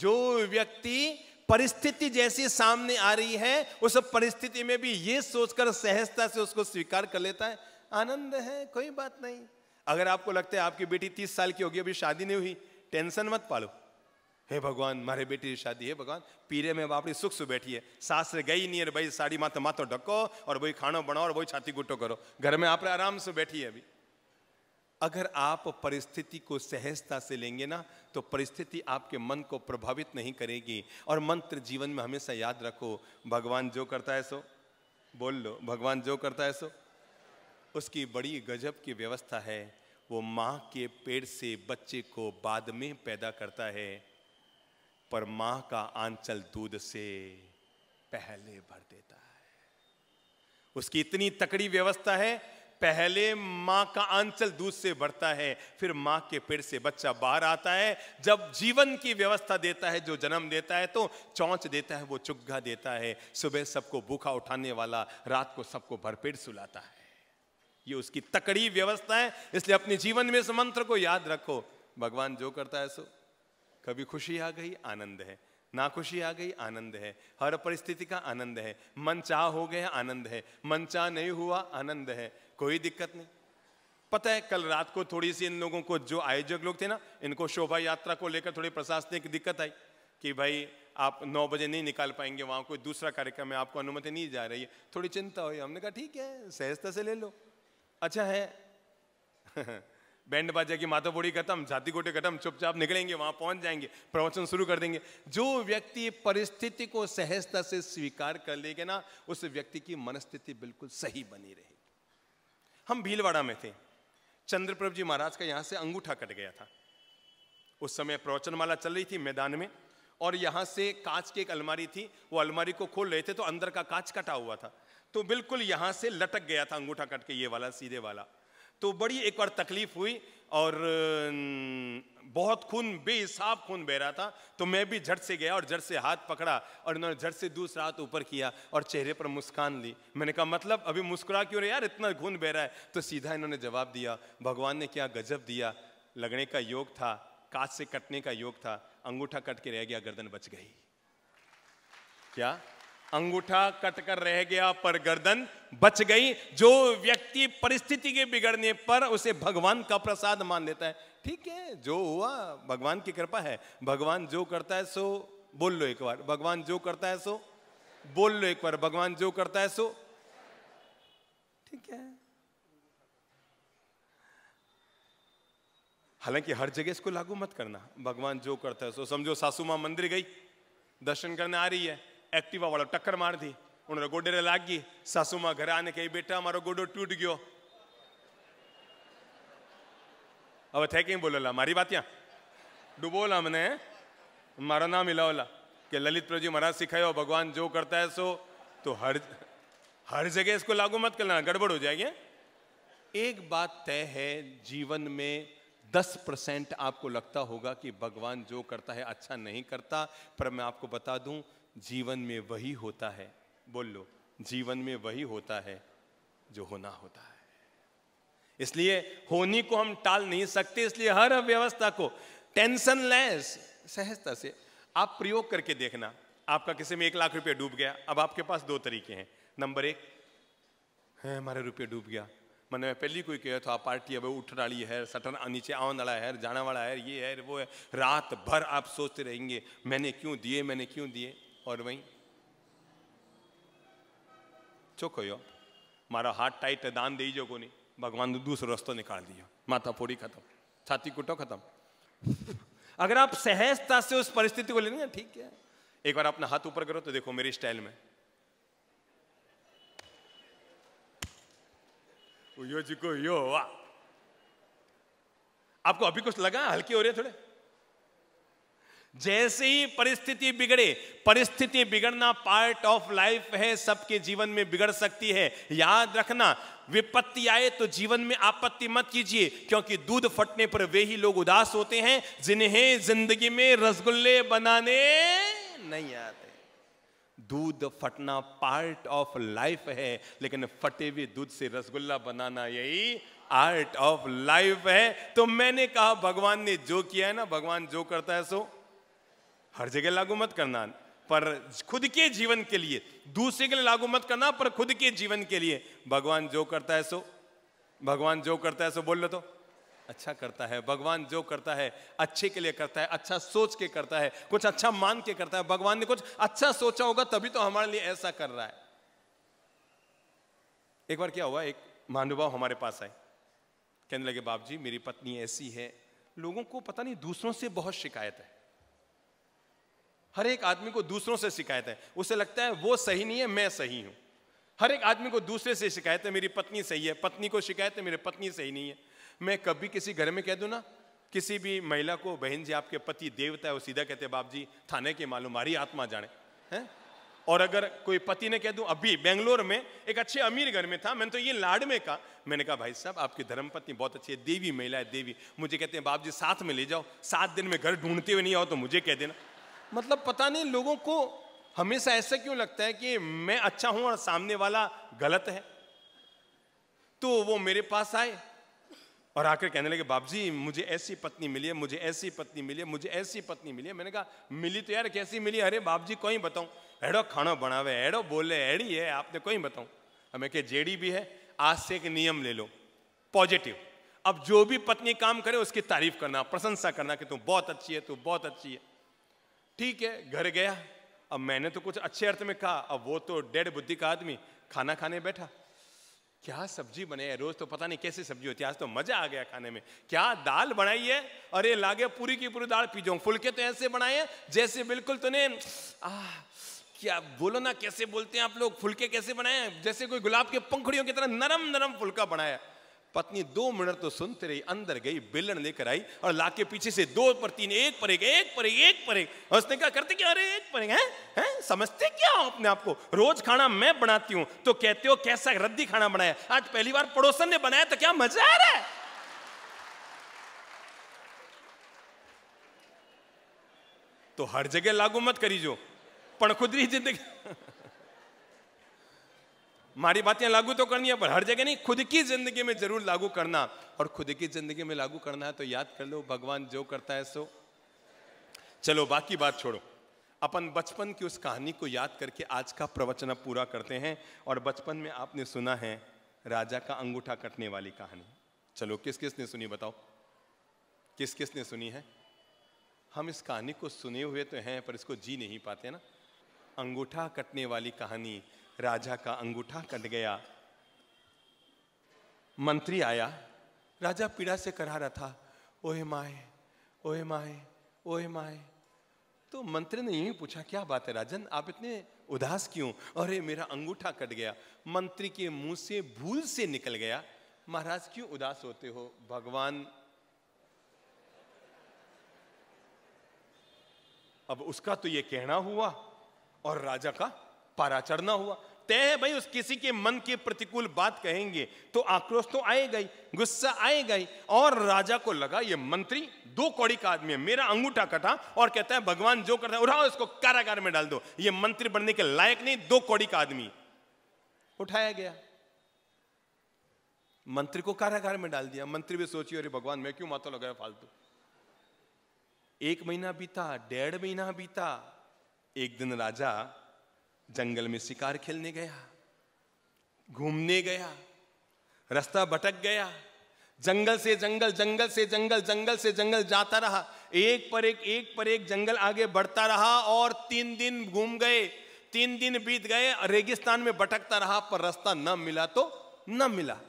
जो व्यक्ति परिस्थिति जैसी सामने आ रही है उस परिस्थिति में भी ये सोचकर सहजता से उसको स्वीकार कर लेता है आनंद है कोई बात नहीं अगर आपको लगता है आपकी बेटी तीस साल की होगी अभी शादी नहीं हुई टेंशन मत पालो हे भगवान मारे बेटी की शादी है भगवान पीरे में बापड़ी सुख से बैठी है सास से गई नहीं अरे भाई साड़ी माथो माथो ढको और वही खाना बनाओ और वही छाती गुट्टो करो घर में आप आराम से बैठी है अभी अगर आप परिस्थिति को सहजता से लेंगे ना तो परिस्थिति आपके मन को प्रभावित नहीं करेगी और मंत्र जीवन में हमेशा याद रखो भगवान जो करता है सो बोल लो भगवान जो करता है सो उसकी बड़ी गजब की व्यवस्था है वो माँ के पेड़ से बच्चे को बाद में पैदा करता है पर माँ का आंचल दूध से पहले भर देता है उसकी इतनी तकड़ी व्यवस्था है पहले माँ का आंचल दूध से बढ़ता है फिर माँ के पेट से बच्चा बाहर आता है जब जीवन की व्यवस्था देता है जो जन्म देता है तो चौंच देता है वो चुग्घा देता है सुबह सबको भूखा उठाने वाला रात को सबको भरपेट सुलाता है ये उसकी तकड़ी व्यवस्था है इसलिए अपने जीवन में इस मंत्र को याद रखो भगवान जो करता है सो कभी खुशी आ गई आनंद है ना खुशी आ गई आनंद है हर परिस्थिति का आनंद है मन चाह हो गया आनंद है मन चाह नहीं हुआ आनंद है कोई दिक्कत नहीं पता है कल रात को थोड़ी सी इन लोगों को जो आयोजक लोग थे ना इनको शोभा यात्रा को लेकर थोड़ी प्रशासनिक दिक्कत आई कि भाई आप नौ बजे नहीं निकाल पाएंगे वहाँ कोई दूसरा कार्यक्रम है आपको अनुमति नहीं जा रही है थोड़ी चिंता हुई हमने कहा ठीक है सहजता से ले लो अच्छा है बैंड बाजा की बोड़ी खत्म जाति गोटे खत्म चुपचाप निकलेंगे वहां पहुंच जाएंगे प्रवचन शुरू कर देंगे जो व्यक्ति परिस्थिति को सहजता से स्वीकार कर लेगा ना उस व्यक्ति की मनस्थिति बिल्कुल सही बनी रहेगी हम भीलवाड़ा में थे चंद्रप्रभ जी महाराज का यहाँ से अंगूठा कट गया था उस समय प्रवचनमाला चल रही थी मैदान में और यहाँ से कांच की एक अलमारी थी वो अलमारी को खोल रहे थे तो अंदर का कांच कटा हुआ था तो बिल्कुल यहाँ से लटक गया था अंगूठा कट के ये वाला सीधे वाला तो बड़ी एक बार तकलीफ हुई और बहुत खून बेहिसाब खून बह रहा था तो मैं भी झट से गया और झट से हाथ पकड़ा और इन्होंने झट से दूसरा हाथ ऊपर किया और चेहरे पर मुस्कान ली मैंने कहा मतलब अभी मुस्कुरा क्यों रहे यार इतना खून बह रहा है तो सीधा इन्होंने जवाब दिया भगवान ने क्या गजब दिया लगने का योग था कांच से कटने का योग था अंगूठा कट के रह गया गर्दन बच गई क्या अंगूठा कटकर रह गया पर गर्दन बच गई जो व्यक्ति परिस्थिति के बिगड़ने पर उसे भगवान का प्रसाद मान लेता है ठीक है जो हुआ भगवान की कृपा है भगवान जो करता है सो बोल लो एक बार भगवान जो करता है सो बोल लो एक बार भगवान जो करता है सो ठीक है हालांकि हर जगह इसको लागू मत करना भगवान जो करता है सो समझो सासू माँ मंदिर गई दर्शन करने आ रही है एक्टिवा टक्कर એક્ટિવા વાળો ટક્કર માર દી ઉણરે ગોડેરે લાગી સાસુમાં ઘરે આને કહી બેટા મારો ગોડો તૂટ ગયો હવે થઈ કેમ બોલેલા મારી વાત ત્યાં ડૂબોલા મને મારા નામ મિલાવલા कि ललित प्रजी जी महाराज सिखाया भगवान जो करता है सो तो हर हर जगह इसको लागू मत करना गड़बड़ हो जाएगी एक बात तय है जीवन में दस परसेंट आपको लगता होगा कि भगवान जो करता है अच्छा नहीं करता पर मैं आपको बता दूं जीवन में वही होता है बोल लो जीवन में वही होता है जो होना होता है इसलिए होनी को हम टाल नहीं सकते इसलिए हर व्यवस्था को टेंशन लेस सहजता से आप प्रयोग करके देखना आपका किसी में एक लाख रुपया डूब गया अब आपके पास दो तरीके हैं नंबर एक है हमारे रुपये डूब गया मैंने पहली कोई तो था पार्टी अब उठ रही है सटन नीचे आवन वाला है जाना वाला है ये है वो है रात भर आप सोचते रहेंगे मैंने क्यों दिए मैंने क्यों दिए और वहीं ચોખ્ખો યો મારો हाथ टाइट दान દઈ જો કોની भगवान दूसरो રસ્તો निकाल दियो माथा फोड़ी खत्म छाती कुटो खत्म अगर आप सहजता से उस परिस्थिति को लेंगे ठीक है एक बार अपना हाथ ऊपर करो तो देखो मेरी स्टाइल में यो जी को यो वाह आपको अभी कुछ लगा हल्के हो रहे थोड़े जैसे ही परिस्थिति बिगड़े परिस्थिति बिगड़ना पार्ट ऑफ लाइफ है सबके जीवन में बिगड़ सकती है याद रखना विपत्ति आए तो जीवन में आपत्ति मत कीजिए क्योंकि दूध फटने पर वे ही लोग उदास होते हैं जिन्हें जिंदगी में रसगुल्ले बनाने नहीं आते दूध फटना पार्ट ऑफ लाइफ है लेकिन फटे हुए दूध से रसगुल्ला बनाना यही आर्ट ऑफ लाइफ है तो मैंने कहा भगवान ने जो किया है ना भगवान जो करता है सो हर जगह लागू मत करना पर खुद के जीवन के लिए दूसरे के लिए लागू मत करना पर खुद के जीवन के लिए भगवान जो करता है सो भगवान जो करता है सो बोल लो तो अच्छा करता है भगवान जो करता है अच्छे के लिए करता है अच्छा सोच के करता है कुछ अच्छा मान के करता है भगवान ने कुछ अच्छा सोचा होगा तभी तो हमारे लिए ऐसा कर रहा है एक बार क्या हुआ एक महानुभाव हमारे पास आए कहने लगे बाप जी मेरी पत्नी ऐसी है लोगों को पता नहीं दूसरों से बहुत शिकायत है हर एक आदमी को दूसरों से शिकायत है उसे लगता है वो सही नहीं है मैं सही हूं हर एक आदमी को दूसरे से शिकायत है मेरी पत्नी सही है पत्नी को शिकायत है मेरी पत्नी सही नहीं है मैं कभी किसी घर में कह दू ना किसी भी महिला को बहन जी आपके पति देवता है वो सीधा कहते बाप जी थाने के मालूम हमारी आत्मा जाने है? और अगर कोई पति ने कह दू अभी बेंगलोर में एक अच्छे अमीर घर में था मैंने तो ये लाड में कहा मैंने कहा भाई साहब आपकी धर्म पत्नी बहुत अच्छी है देवी महिला है देवी मुझे कहते हैं बाप जी साथ में ले जाओ सात दिन में घर ढूंढते हुए नहीं आओ तो मुझे कह देना मतलब पता नहीं लोगों को हमेशा ऐसा क्यों लगता है कि मैं अच्छा हूं और सामने वाला गलत है तो वो मेरे पास आए और आकर कहने लगे बाप जी मुझे ऐसी पत्नी मिली है मुझे ऐसी पत्नी मिली है मुझे ऐसी पत्नी मिली है मैंने कहा मिली तो यार कैसी मिली अरे बाप जी कोई बताऊं एड़ो खाना बनावे एड़ो बोले एड़ी है आपने कोई बताऊं हमें के जेडी भी है आज से एक नियम ले लो पॉजिटिव अब जो भी पत्नी काम करे उसकी तारीफ करना प्रशंसा करना कि तू बहुत अच्छी है तू बहुत अच्छी है ठीक है घर गया अब मैंने तो कुछ अच्छे अर्थ में कहा अब वो तो डेड बुद्धि का आदमी खाना खाने बैठा क्या सब्जी बने है रोज तो पता नहीं कैसी सब्जी होती है आज तो मजा आ गया खाने में क्या दाल बनाई है अरे लागे पूरी की पूरी दाल पीजो फुलके तो ऐसे बनाए जैसे बिल्कुल तूने तो आ क्या बोलो ना कैसे बोलते हैं आप लोग फुलके कैसे बनाए जैसे कोई गुलाब के पंखुड़ियों की तरह नरम नरम फुलका बनाया पत्नी दो मिनट तो सुनते रही अंदर गई बिलन लेकर आई और लाके पीछे से दो पर तीन एक पर एक एक पर एक एक पर एक और उसने कहा करते क्या अरे एक पर एक है? है? समझते क्या हो अपने आपको रोज खाना मैं बनाती हूं तो कहते हो कैसा रद्दी खाना बनाया आज पहली बार पड़ोसन ने बनाया तो क्या मजा आ रहा है तो हर जगह लागू मत करीजो पण खुदरी जिंदगी हमारी बातें लागू तो करनी है पर हर जगह नहीं खुद की जिंदगी में जरूर लागू करना और खुद की जिंदगी में लागू करना है तो याद कर लो भगवान जो करता है सो चलो बाकी बात छोड़ो अपन बचपन की उस कहानी को याद करके आज का प्रवचन पूरा करते हैं और बचपन में आपने सुना है राजा का अंगूठा कटने वाली कहानी चलो किस किस ने सुनी बताओ किस किस ने सुनी है हम इस कहानी को सुने हुए तो हैं पर इसको जी नहीं पाते ना अंगूठा कटने वाली कहानी राजा का अंगूठा कट गया मंत्री आया राजा पीड़ा से करा रहा था ओहे माए ओहे माए ओहे माए तो मंत्री ने यही पूछा क्या बात है राजन आप इतने उदास क्यों अरे मेरा अंगूठा कट गया मंत्री के मुंह से भूल से निकल गया महाराज क्यों उदास होते हो भगवान अब उसका तो ये कहना हुआ और राजा का पारा चढ़ना हुआ तय है भाई उस किसी के मन के प्रतिकूल बात कहेंगे तो आक्रोश तो आए गई गुस्सा आए गई और राजा को लगा ये मंत्री दो कौड़ी का आदमी है मेरा अंगूठा कटा और कहता है भगवान जो करता है उठाओ इसको कारागार में डाल दो ये मंत्री बनने के लायक नहीं दो कौड़ी का आदमी उठाया गया मंत्री को कारागार में डाल दिया मंत्री भी सोचिए अरे भगवान मैं क्यों माथा लगाया फालतू एक महीना बीता डेढ़ महीना बीता एक दिन राजा जंगल में शिकार खेलने गया घूमने गया रास्ता भटक गया जंगल से जंगल जंगल से जंगल जंगल से जंगल जाता रहा एक पर एक एक पर एक जंगल आगे बढ़ता रहा और तीन दिन घूम गए तीन दिन बीत गए रेगिस्तान में भटकता रहा पर रास्ता न मिला तो न मिला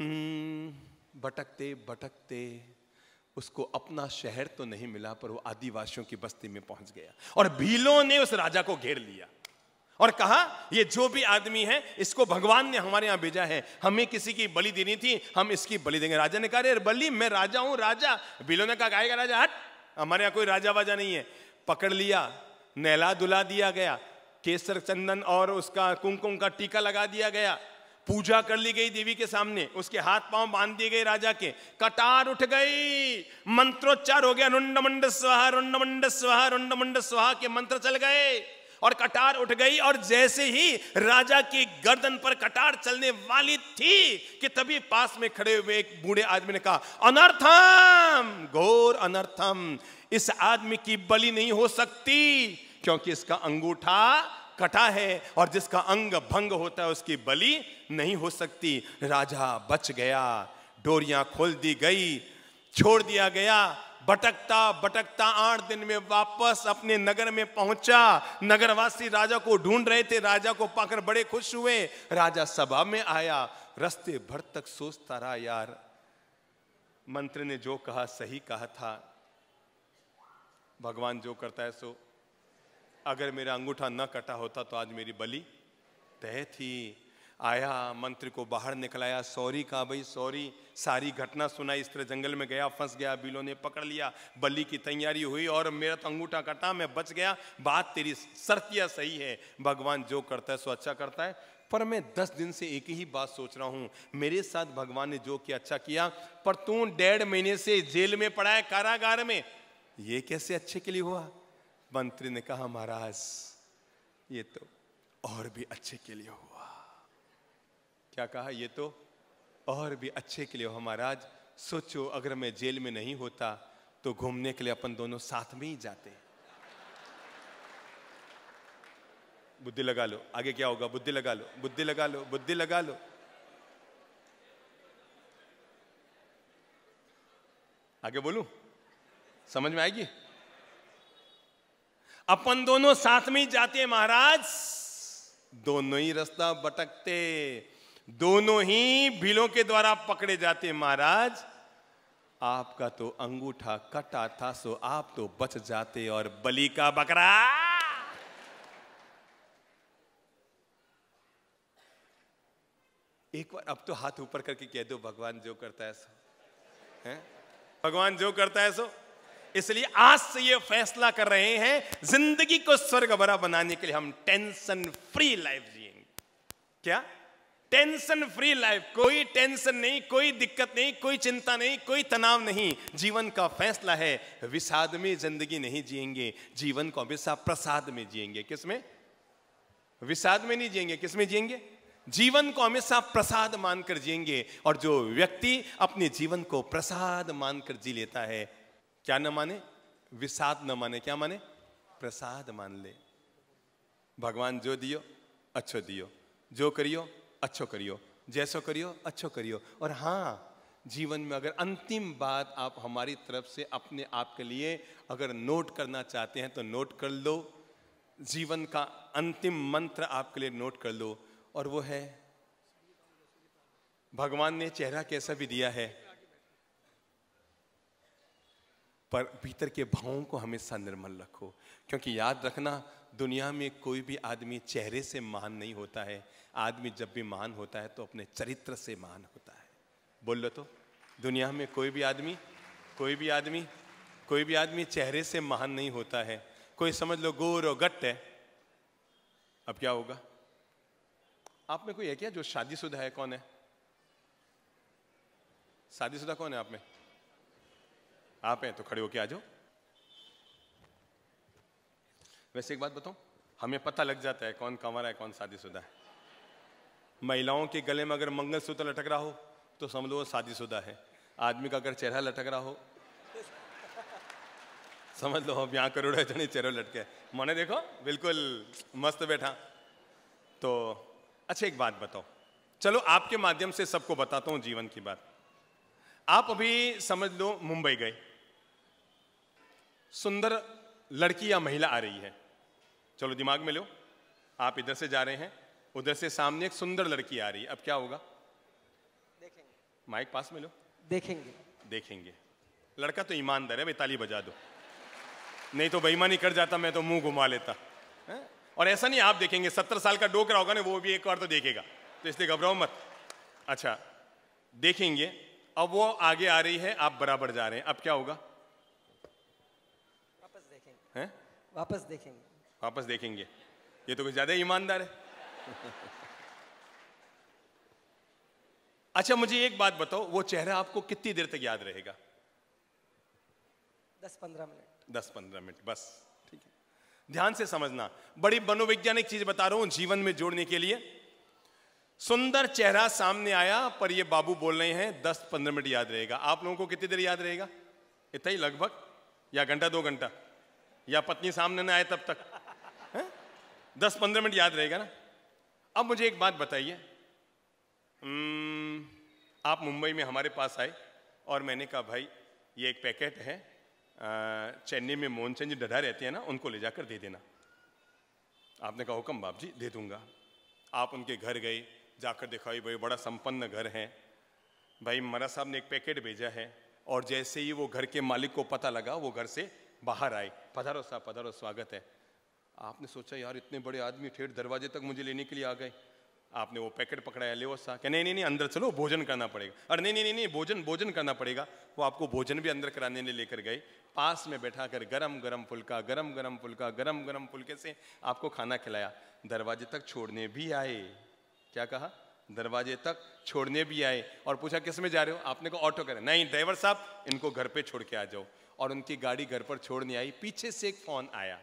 हम्म, भटकते भटकते उसको अपना शहर तो नहीं मिला पर वो आदिवासियों की बस्ती में पहुंच गया और भीलों ने उस राजा को घेर लिया और कहा ये जो भी आदमी है इसको भगवान ने हमारे यहां भेजा है हमें किसी की बलि देनी थी हम इसकी बलि देंगे राजा ने कहा अरे बलि मैं राजा हूं राजा भीलों ने कहा गाएगा राजा हट हमारे यहां कोई राजा वाजा नहीं है पकड़ लिया नहला दुला दिया गया केसर चंदन और उसका कुमकुम का टीका लगा दिया गया पूजा कर ली गई देवी के सामने उसके हाथ पांव बांध दिए गए राजा के कटार उठ गई मंत्रोच्चार हो गया रुंड मुंड स्वाहा रुंड मुंड स्वाहा रुंड मुंड स्वाहा के मंत्र चल गए और कटार उठ गई और जैसे ही राजा की गर्दन पर कटार चलने वाली थी कि तभी पास में खड़े हुए एक बूढ़े आदमी ने कहा अनर्थम घोर अनर्थम इस आदमी की बलि नहीं हो सकती क्योंकि इसका अंगूठा कटा है और जिसका अंग भंग होता है उसकी बलि नहीं हो सकती राजा बच गया डोरियां खोल दी गई छोड़ दिया गया भटकता भटकता आठ दिन में वापस अपने नगर में पहुंचा नगरवासी राजा को ढूंढ रहे थे राजा को पाकर बड़े खुश हुए राजा सभा में आया रस्ते भर तक सोचता रहा यार मंत्री ने जो कहा सही कहा था भगवान जो करता है सो अगर मेरा अंगूठा न कटा होता तो आज मेरी बलि तय थी आया मंत्री को बाहर निकलाया सॉरी कहा भाई सॉरी सारी घटना सुनाई इस तरह जंगल में गया फंस गया बिलों ने पकड़ लिया बलि की तैयारी हुई और मेरा तो अंगूठा कटा मैं बच गया बात तेरी सरतिया सही है भगवान जो करता है सो अच्छा करता है पर मैं दस दिन से एक ही बात सोच रहा हूँ मेरे साथ भगवान ने जो किया अच्छा किया पर तू डेढ़ महीने से जेल में पड़ा है कारागार में ये कैसे अच्छे के लिए हुआ मंत्री ने कहा महाराज ये तो और भी अच्छे के लिए हुआ क्या कहा ये तो और भी अच्छे के लिए हुआ महाराज सोचो अगर मैं जेल में नहीं होता तो घूमने के लिए अपन दोनों साथ में ही जाते बुद्धि लगा लो आगे क्या होगा बुद्धि लगा लो बुद्धि लगा लो बुद्धि लगा लो आगे बोलू समझ में आएगी अपन दोनों साथ में ही जाते महाराज दोनों ही रास्ता भटकते दोनों ही भीलों के द्वारा पकड़े जाते महाराज आपका तो अंगूठा कटा था सो आप तो बच जाते और बलि का बकरा एक बार अब तो हाथ ऊपर करके कह दो भगवान जो करता है सो है भगवान जो करता है सो इसलिए आज से ये फैसला कर रहे हैं जिंदगी को स्वर्ग भरा बनाने के लिए हम टेंशन फ्री लाइफ जिएंगे क्या टेंशन फ्री लाइफ कोई टेंशन नहीं कोई दिक्कत नहीं कोई चिंता नहीं कोई तनाव नहीं जीवन का फैसला है विषाद में जिंदगी नहीं जिएंगे जीवन को हमेशा प्रसाद में जिएंगे किसमें विषाद में नहीं जिएंगे किसमें जिएंगे जीवन को हमेशा प्रसाद मानकर जिएंगे और जो व्यक्ति अपने जीवन को प्रसाद मानकर जी लेता है क्या न माने विषाद न माने क्या माने प्रसाद मान ले भगवान जो दियो अच्छो दियो जो करियो अच्छो करियो जैसो करियो अच्छो करियो और हाँ जीवन में अगर अंतिम बात आप हमारी तरफ से अपने आप के लिए अगर नोट करना चाहते हैं तो नोट कर लो जीवन का अंतिम मंत्र आपके लिए नोट कर लो और वो है भगवान ने चेहरा कैसा भी दिया है पर भीतर के भावों को हमेशा निर्मल रखो क्योंकि याद रखना दुनिया में कोई भी आदमी चेहरे से महान नहीं होता है आदमी जब भी महान होता है तो अपने चरित्र से महान होता है बोल लो तो दुनिया में कोई भी आदमी कोई भी आदमी कोई भी आदमी चेहरे से महान नहीं होता है कोई समझ लो गोर और गट्ट है अब क्या होगा आप में कोई है क्या जो शादीशुदा है कौन है शादीशुदा कौन है आप में आप हैं तो खड़े होके आ जाओ वैसे एक बात बताऊं हमें पता लग जाता है कौन कंवर है कौन शादीशुदा है महिलाओं के गले में अगर मंगलसूत्र लटक रहा हो तो समझ लो शादीशुदा है आदमी का अगर चेहरा लटक रहा हो समझ लो अब यहाँ करोड़ जने चेहरे लटके मैंने देखो बिल्कुल मस्त बैठा तो अच्छा एक बात बताओ चलो आपके माध्यम से सबको बताता हूँ जीवन की बात आप अभी समझ लो मुंबई गए सुंदर लड़की या महिला आ रही है चलो दिमाग में लो आप इधर से जा रहे हैं उधर से सामने एक सुंदर लड़की आ रही है अब क्या होगा देखेंगे माइक पास में लो देखेंगे देखेंगे लड़का तो ईमानदार है भाई ताली बजा दो नहीं तो बेईमानी कर जाता मैं तो मुंह घुमा लेता है? और ऐसा नहीं आप देखेंगे सत्तर साल का डोकरा होगा ना वो भी एक बार तो देखेगा तो इसलिए घबराओ मत अच्छा देखेंगे अब वो आगे आ रही है आप बराबर जा रहे हैं अब क्या होगा हैं वापस देखेंगे वापस देखेंगे ये तो कुछ ज़्यादा ईमानदार है अच्छा मुझे एक बात बताओ वो चेहरा आपको कितनी देर तक याद रहेगा दस पंद्रह मिनट दस पंद्रह मिनट बस ठीक है ध्यान से समझना बड़ी मनोवैज्ञानिक चीज बता रहा हूं जीवन में जोड़ने के लिए सुंदर चेहरा सामने आया पर ये बाबू बोल रहे हैं दस पंद्रह मिनट याद रहेगा आप लोगों को कितनी देर याद रहेगा इतना ही लगभग या घंटा दो घंटा या पत्नी सामने ना आए तब तक है? दस पंद्रह मिनट याद रहेगा ना अब मुझे एक बात बताइए हम्म, आप मुंबई में हमारे पास आए और मैंने कहा भाई ये एक पैकेट है चेन्नई में मोहनचंद जी डा रहते हैं ना उनको ले जाकर दे देना आपने कहा हुक्म बाप जी दे दूंगा आप उनके घर गए जाकर दिखाई भाई बड़ा संपन्न घर है भाई मरा साहब ने एक पैकेट भेजा है और जैसे ही वो घर के मालिक को पता लगा वो घर से बाहर आए पधारो साहब पधारो स्वागत है आपने सोचा यार इतने बड़े आदमी ठेठ दरवाजे तक मुझे लेने के लिए आ गए आपने वो पैकेट पकड़ाया ले वो साहब क्या नहीं नहीं नहीं अंदर चलो भोजन करना पड़ेगा अरे नहीं नहीं नहीं भोजन भोजन करना पड़ेगा वो आपको भोजन भी अंदर कराने ले लेकर गए पास में बैठा कर गरम गरम फुल्का गरम गरम फुल्का गरम गरम फुल्के से आपको खाना खिलाया दरवाजे तक छोड़ने भी आए क्या कहा दरवाजे तक छोड़ने भी आए और पूछा किस में जा रहे हो आपने को ऑटो करें नहीं ड्राइवर साहब इनको घर पे छोड़ के आ जाओ और उनकी गाड़ी घर पर छोड़ने आई पीछे से एक फोन आया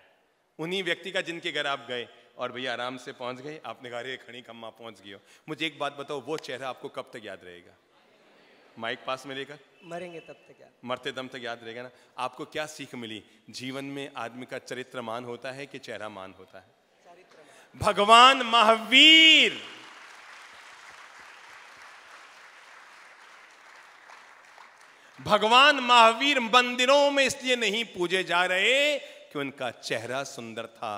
उन्हीं व्यक्ति का जिनके घर आप गए और भैया आराम से पहुंच गए आपने कहा अरे खड़ी कम्मा पहुंच गई हो मुझे एक बात बताओ वो चेहरा आपको कब तक याद रहेगा माइक पास में लेकर मरेंगे तब तक याद मरते दम तक याद रहेगा ना आपको क्या सीख मिली जीवन में आदमी का चरित्र मान होता है कि चेहरा मान होता है भगवान महावीर भगवान महावीर मंदिरों में इसलिए नहीं पूजे जा रहे कि उनका चेहरा सुंदर था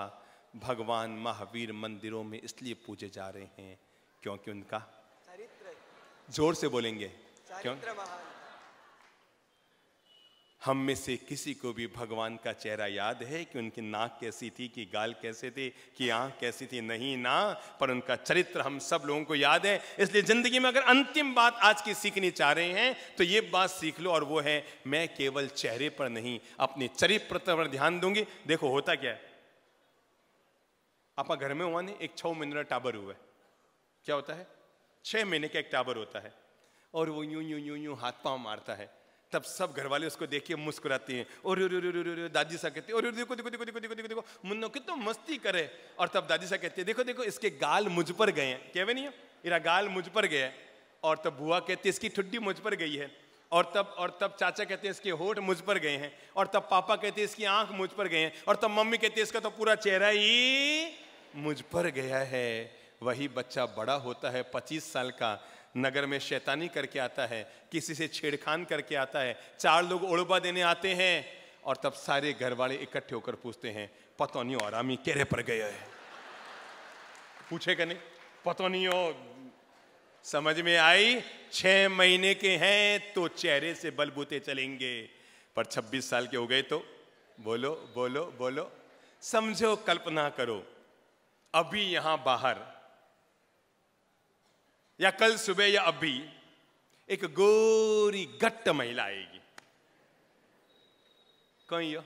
भगवान महावीर मंदिरों में इसलिए पूजे जा रहे हैं क्योंकि उनका जोर से बोलेंगे क्यों हम में से किसी को भी भगवान का चेहरा याद है कि उनकी नाक कैसी थी कि गाल कैसे थे कि आंख कैसी थी नहीं ना पर उनका चरित्र हम सब लोगों को याद है इसलिए ज़िंदगी में अगर अंतिम बात आज की सीखनी चाह रहे हैं तो ये बात सीख लो और वो है मैं केवल चेहरे पर नहीं अपने चरित्र पर ध्यान दूंगी देखो होता क्या है आपका घर में हुआ नहीं एक छो महीने का टाबर हुआ है क्या होता है छह महीने का एक टाबर होता है और वो यूं यूं यूं यूं हाथ पांव मारता है तब सब घर वाले उसको देख के मुस्कुराते हैं और दादी सा कहते और देखो देखो देखो देखो देखो देखो देखो मुन्नो कितना मस्ती करे और तब दादी सा है देखो देखो इसके गाल मुझ पर गए हैं कहवे नहीं इरा गाल मुझ पर गए और तब बुआ कहती है इसकी ठुड्डी मुझ पर गई है और तब और तब चाचा कहते हैं इसके होठ मुझ पर गए हैं और तब पापा कहते हैं इसकी आंख मुझ पर गए हैं और तब मम्मी कहती है इसका तो पूरा चेहरा ही मुझ पर गया है वही बच्चा बड़ा होता है पच्चीस साल का नगर में शैतानी करके आता है किसी से छेड़खान करके आता है चार लोग उड़बा देने आते हैं और तब सारे घर वाले इकट्ठे होकर पूछते हैं पतौनी और केरे पर गए है पूछे नहीं हो समझ में आई छह महीने के हैं तो चेहरे से बलबूते चलेंगे पर 26 साल के हो गए तो बोलो बोलो बोलो समझो कल्पना करो अभी यहां बाहर या कल सुबह या अभी एक गोरी गट्ट महिला आएगी कहीं यो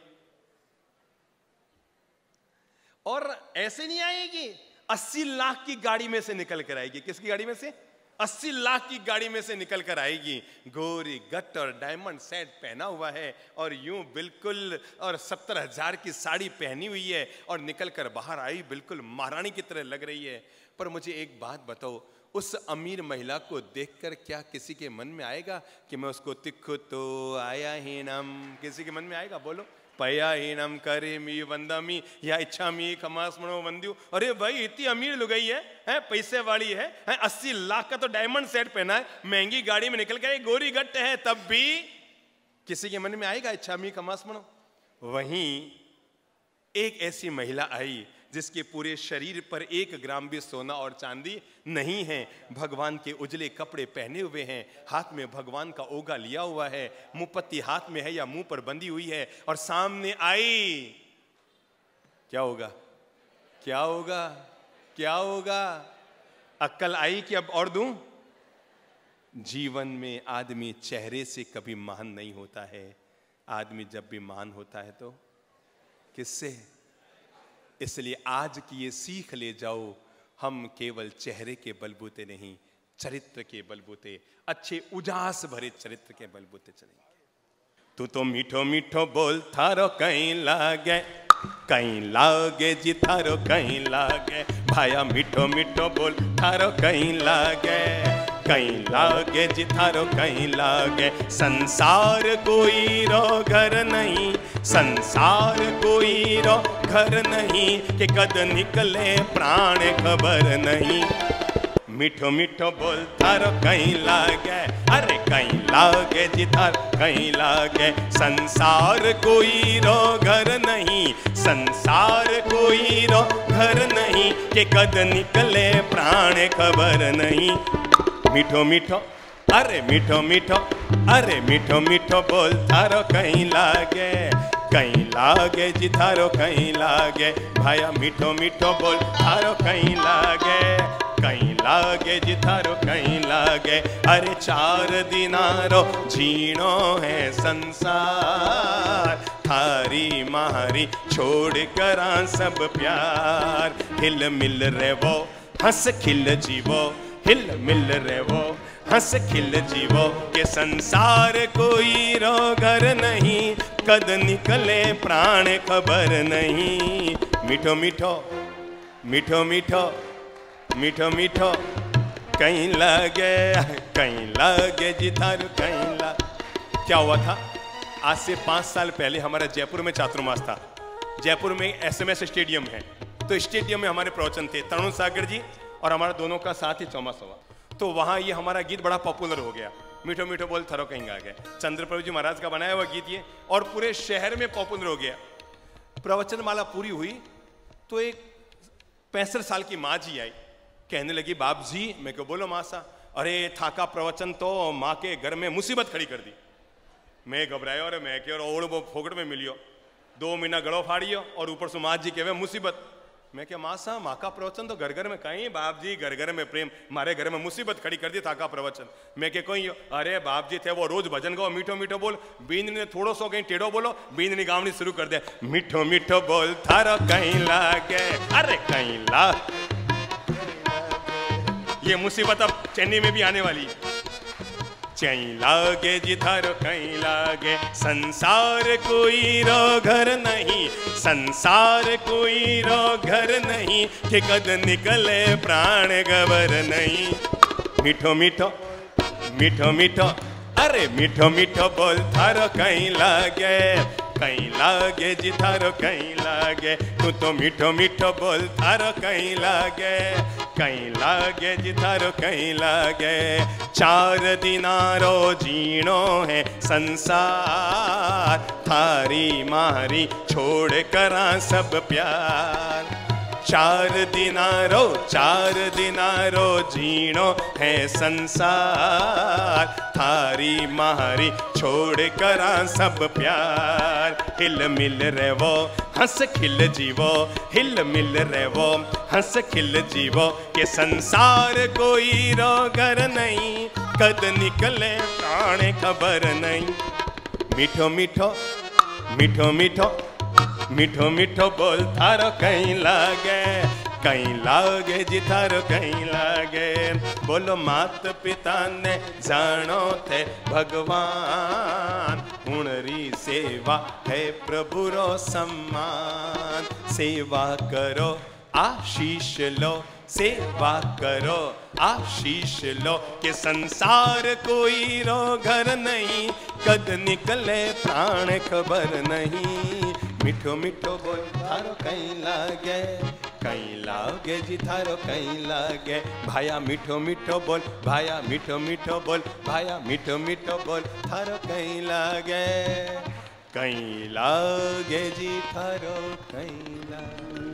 और ऐसे नहीं आएगी अस्सी लाख की गाड़ी में से निकल कर आएगी किसकी गाड़ी में से अस्सी लाख की गाड़ी में से निकल कर आएगी गोरी गट और डायमंड सेट पहना हुआ है और यूं बिल्कुल और सत्तर हजार की साड़ी पहनी हुई है और निकल कर बाहर आई बिल्कुल महारानी की तरह लग रही है पर मुझे एक बात बताओ उस अमीर महिला को देखकर क्या किसी के मन में आएगा कि मैं उसको तिखु तो आया ही नम किसी के मन में आएगा बोलो पया ही नम करे मी मी या इच्छा मी खमास मनो वंद्यू अरे भाई इतनी अमीर लुगई है, है पैसे वाली है, है अस्सी लाख का तो डायमंड सेट पहना है महंगी गाड़ी में निकल गए गोरी गट्ट है तब भी किसी के मन में आएगा इच्छा मी खमास मनो वहीं एक ऐसी महिला आई जिसके पूरे शरीर पर एक ग्राम भी सोना और चांदी नहीं है भगवान के उजले कपड़े पहने हुए हैं हाथ में भगवान का ओगा लिया हुआ है मुंह पत्ती हाथ में है या मुंह पर बंधी हुई है और सामने आई क्या होगा क्या होगा क्या होगा अक्कल आई कि अब और दूं जीवन में आदमी चेहरे से कभी महान नहीं होता है आदमी जब भी महान होता है तो किससे इसलिए आज की ये सीख ले जाओ हम केवल चेहरे के बलबूते नहीं चरित्र के बलबूते अच्छे उजास भरे चरित्र के बलबूते चलेंगे तू तो मीठो मीठो बोल थारो कहीं लागे कहीं लागे जी थारो कहीं लागे भाया मीठो मीठो बोल थारो कहीं लागे कहीं लागे जिथारो कहीं लागे संसार कोई रो घर नहीं संसार कोई रो घर नहीं के कद निकले प्राण खबर नहीं मीठो मीठो बोल थारो कहीं लागे अरे कहीं लागे जिथार कहीं लागे संसार कोई रो घर नहीं संसार कोई रो घर नहीं के कद निकले प्राण खबर नहीं मीठो मीठो अरे मीठो मीठो अरे मीठो मीठो बोल थारो कहीं लागे कहीं लागे जी थारो कहीं लागे भाया मीठो मीठो बोल थारो कहीं लागे कहीं लागे जी थारो कहीं लागे अरे चार दिनारो जीनो है संसार थारी मारी छोड़ करा सब प्यार हिल मिल रे वो हंस खिल जीवो हिल मिल रे वो हंस खिल जीवो के संसार कोई रोगर नहीं कद निकले प्राण खबर नहीं मीठो मीठो मीठो मीठो मीठो मीठो कहीं लगे कहीं लगे जी थारू कहीं ला क्या हुआ था आज से पांच साल पहले हमारा जयपुर में चातुर्मास था जयपुर में एसएमएस स्टेडियम है तो स्टेडियम में हमारे प्रवचन थे तरुण सागर जी और हमारा दोनों का साथ ही चौमास हुआ तो वहाँ ये हमारा गीत बड़ा पॉपुलर हो गया मीठो मीठो बोल थरो कहीं आ गए चंद्रप्रभु जी महाराज का बनाया हुआ गीत ये और पूरे शहर में पॉपुलर हो गया प्रवचन माला पूरी हुई तो एक पैंसठ साल की माँ जी आई कहने लगी बाप जी मैं क्यों बोलो माँ सा अरे थाका प्रवचन तो माँ के घर में मुसीबत खड़ी कर दी मैं घबराया और मैं के और ओड़ वो फोकट में मिलियो दो महीना गड़ो फाड़ियो और ऊपर से माँ जी के मुसीबत मैं क्या मां साहब माँ प्रवचन तो घर घर में कहीं बाप जी घर घर में प्रेम मारे घर में मुसीबत खड़ी कर दी था का प्रवचन मैं क्या कहीं अरे बाप जी थे वो रोज भजन गाओ मीठो मीठो बोल बींद ने थोड़ो सो कहीं टेढ़ो बोलो बींद ने गावनी शुरू कर दे मीठो मीठो बोल थारो कहीं लागे अरे कहीं ला ये मुसीबत अब चेन्नई में भी आने वाली है चई लागे जिधर कहीं लागे संसार कोई रो घर नहीं संसार कोई रो घर नहीं के कद निकले प्राण गबर नहीं मीठो मीठो मीठो मीठो अरे मीठो मीठो बोल थारो कहीं लागे कहीं लागे जी थारो कहीं लागे तू तो मीठो मीठो बोल थारो कहीं लागे कहीं लागे जी थारो कहीं लागे चार दिनारो जीणो है संसार थारी मारी छोड़ करा सब प्यार चार दिनारो चार दिनारो जीणो है संसार थारी मारी छोड़ करा सब प्यार हिल मिल रहो हंस खिल जीवो हिल मिल रहो हंस खिल जीवो के संसार कोई रोगर नहीं कद निकले प्राण खबर नहीं मीठो मीठो मीठो मीठो मीठो मीठो बोल थारो कहीं लागे कहीं लागे जी थारो कहीं लागे बोलो मात पिता ने जानो थे भगवान उनरी सेवा है प्रभु रो सम्मान सेवा करो आशीष लो सेवा करो आशीष लो के संसार कोई रो घर नहीं कद निकले प्राण खबर नहीं मिठो मिठो बोल थारो कहीं लागे कहीं लागे जी थारो कहीं लागे भाया मिठो मिठो बोल भाया मिठो मिठो बोल भाया मिठो मिठो बोल थारो कहीं लागे कहीं लागे जी थारो कहीं लागे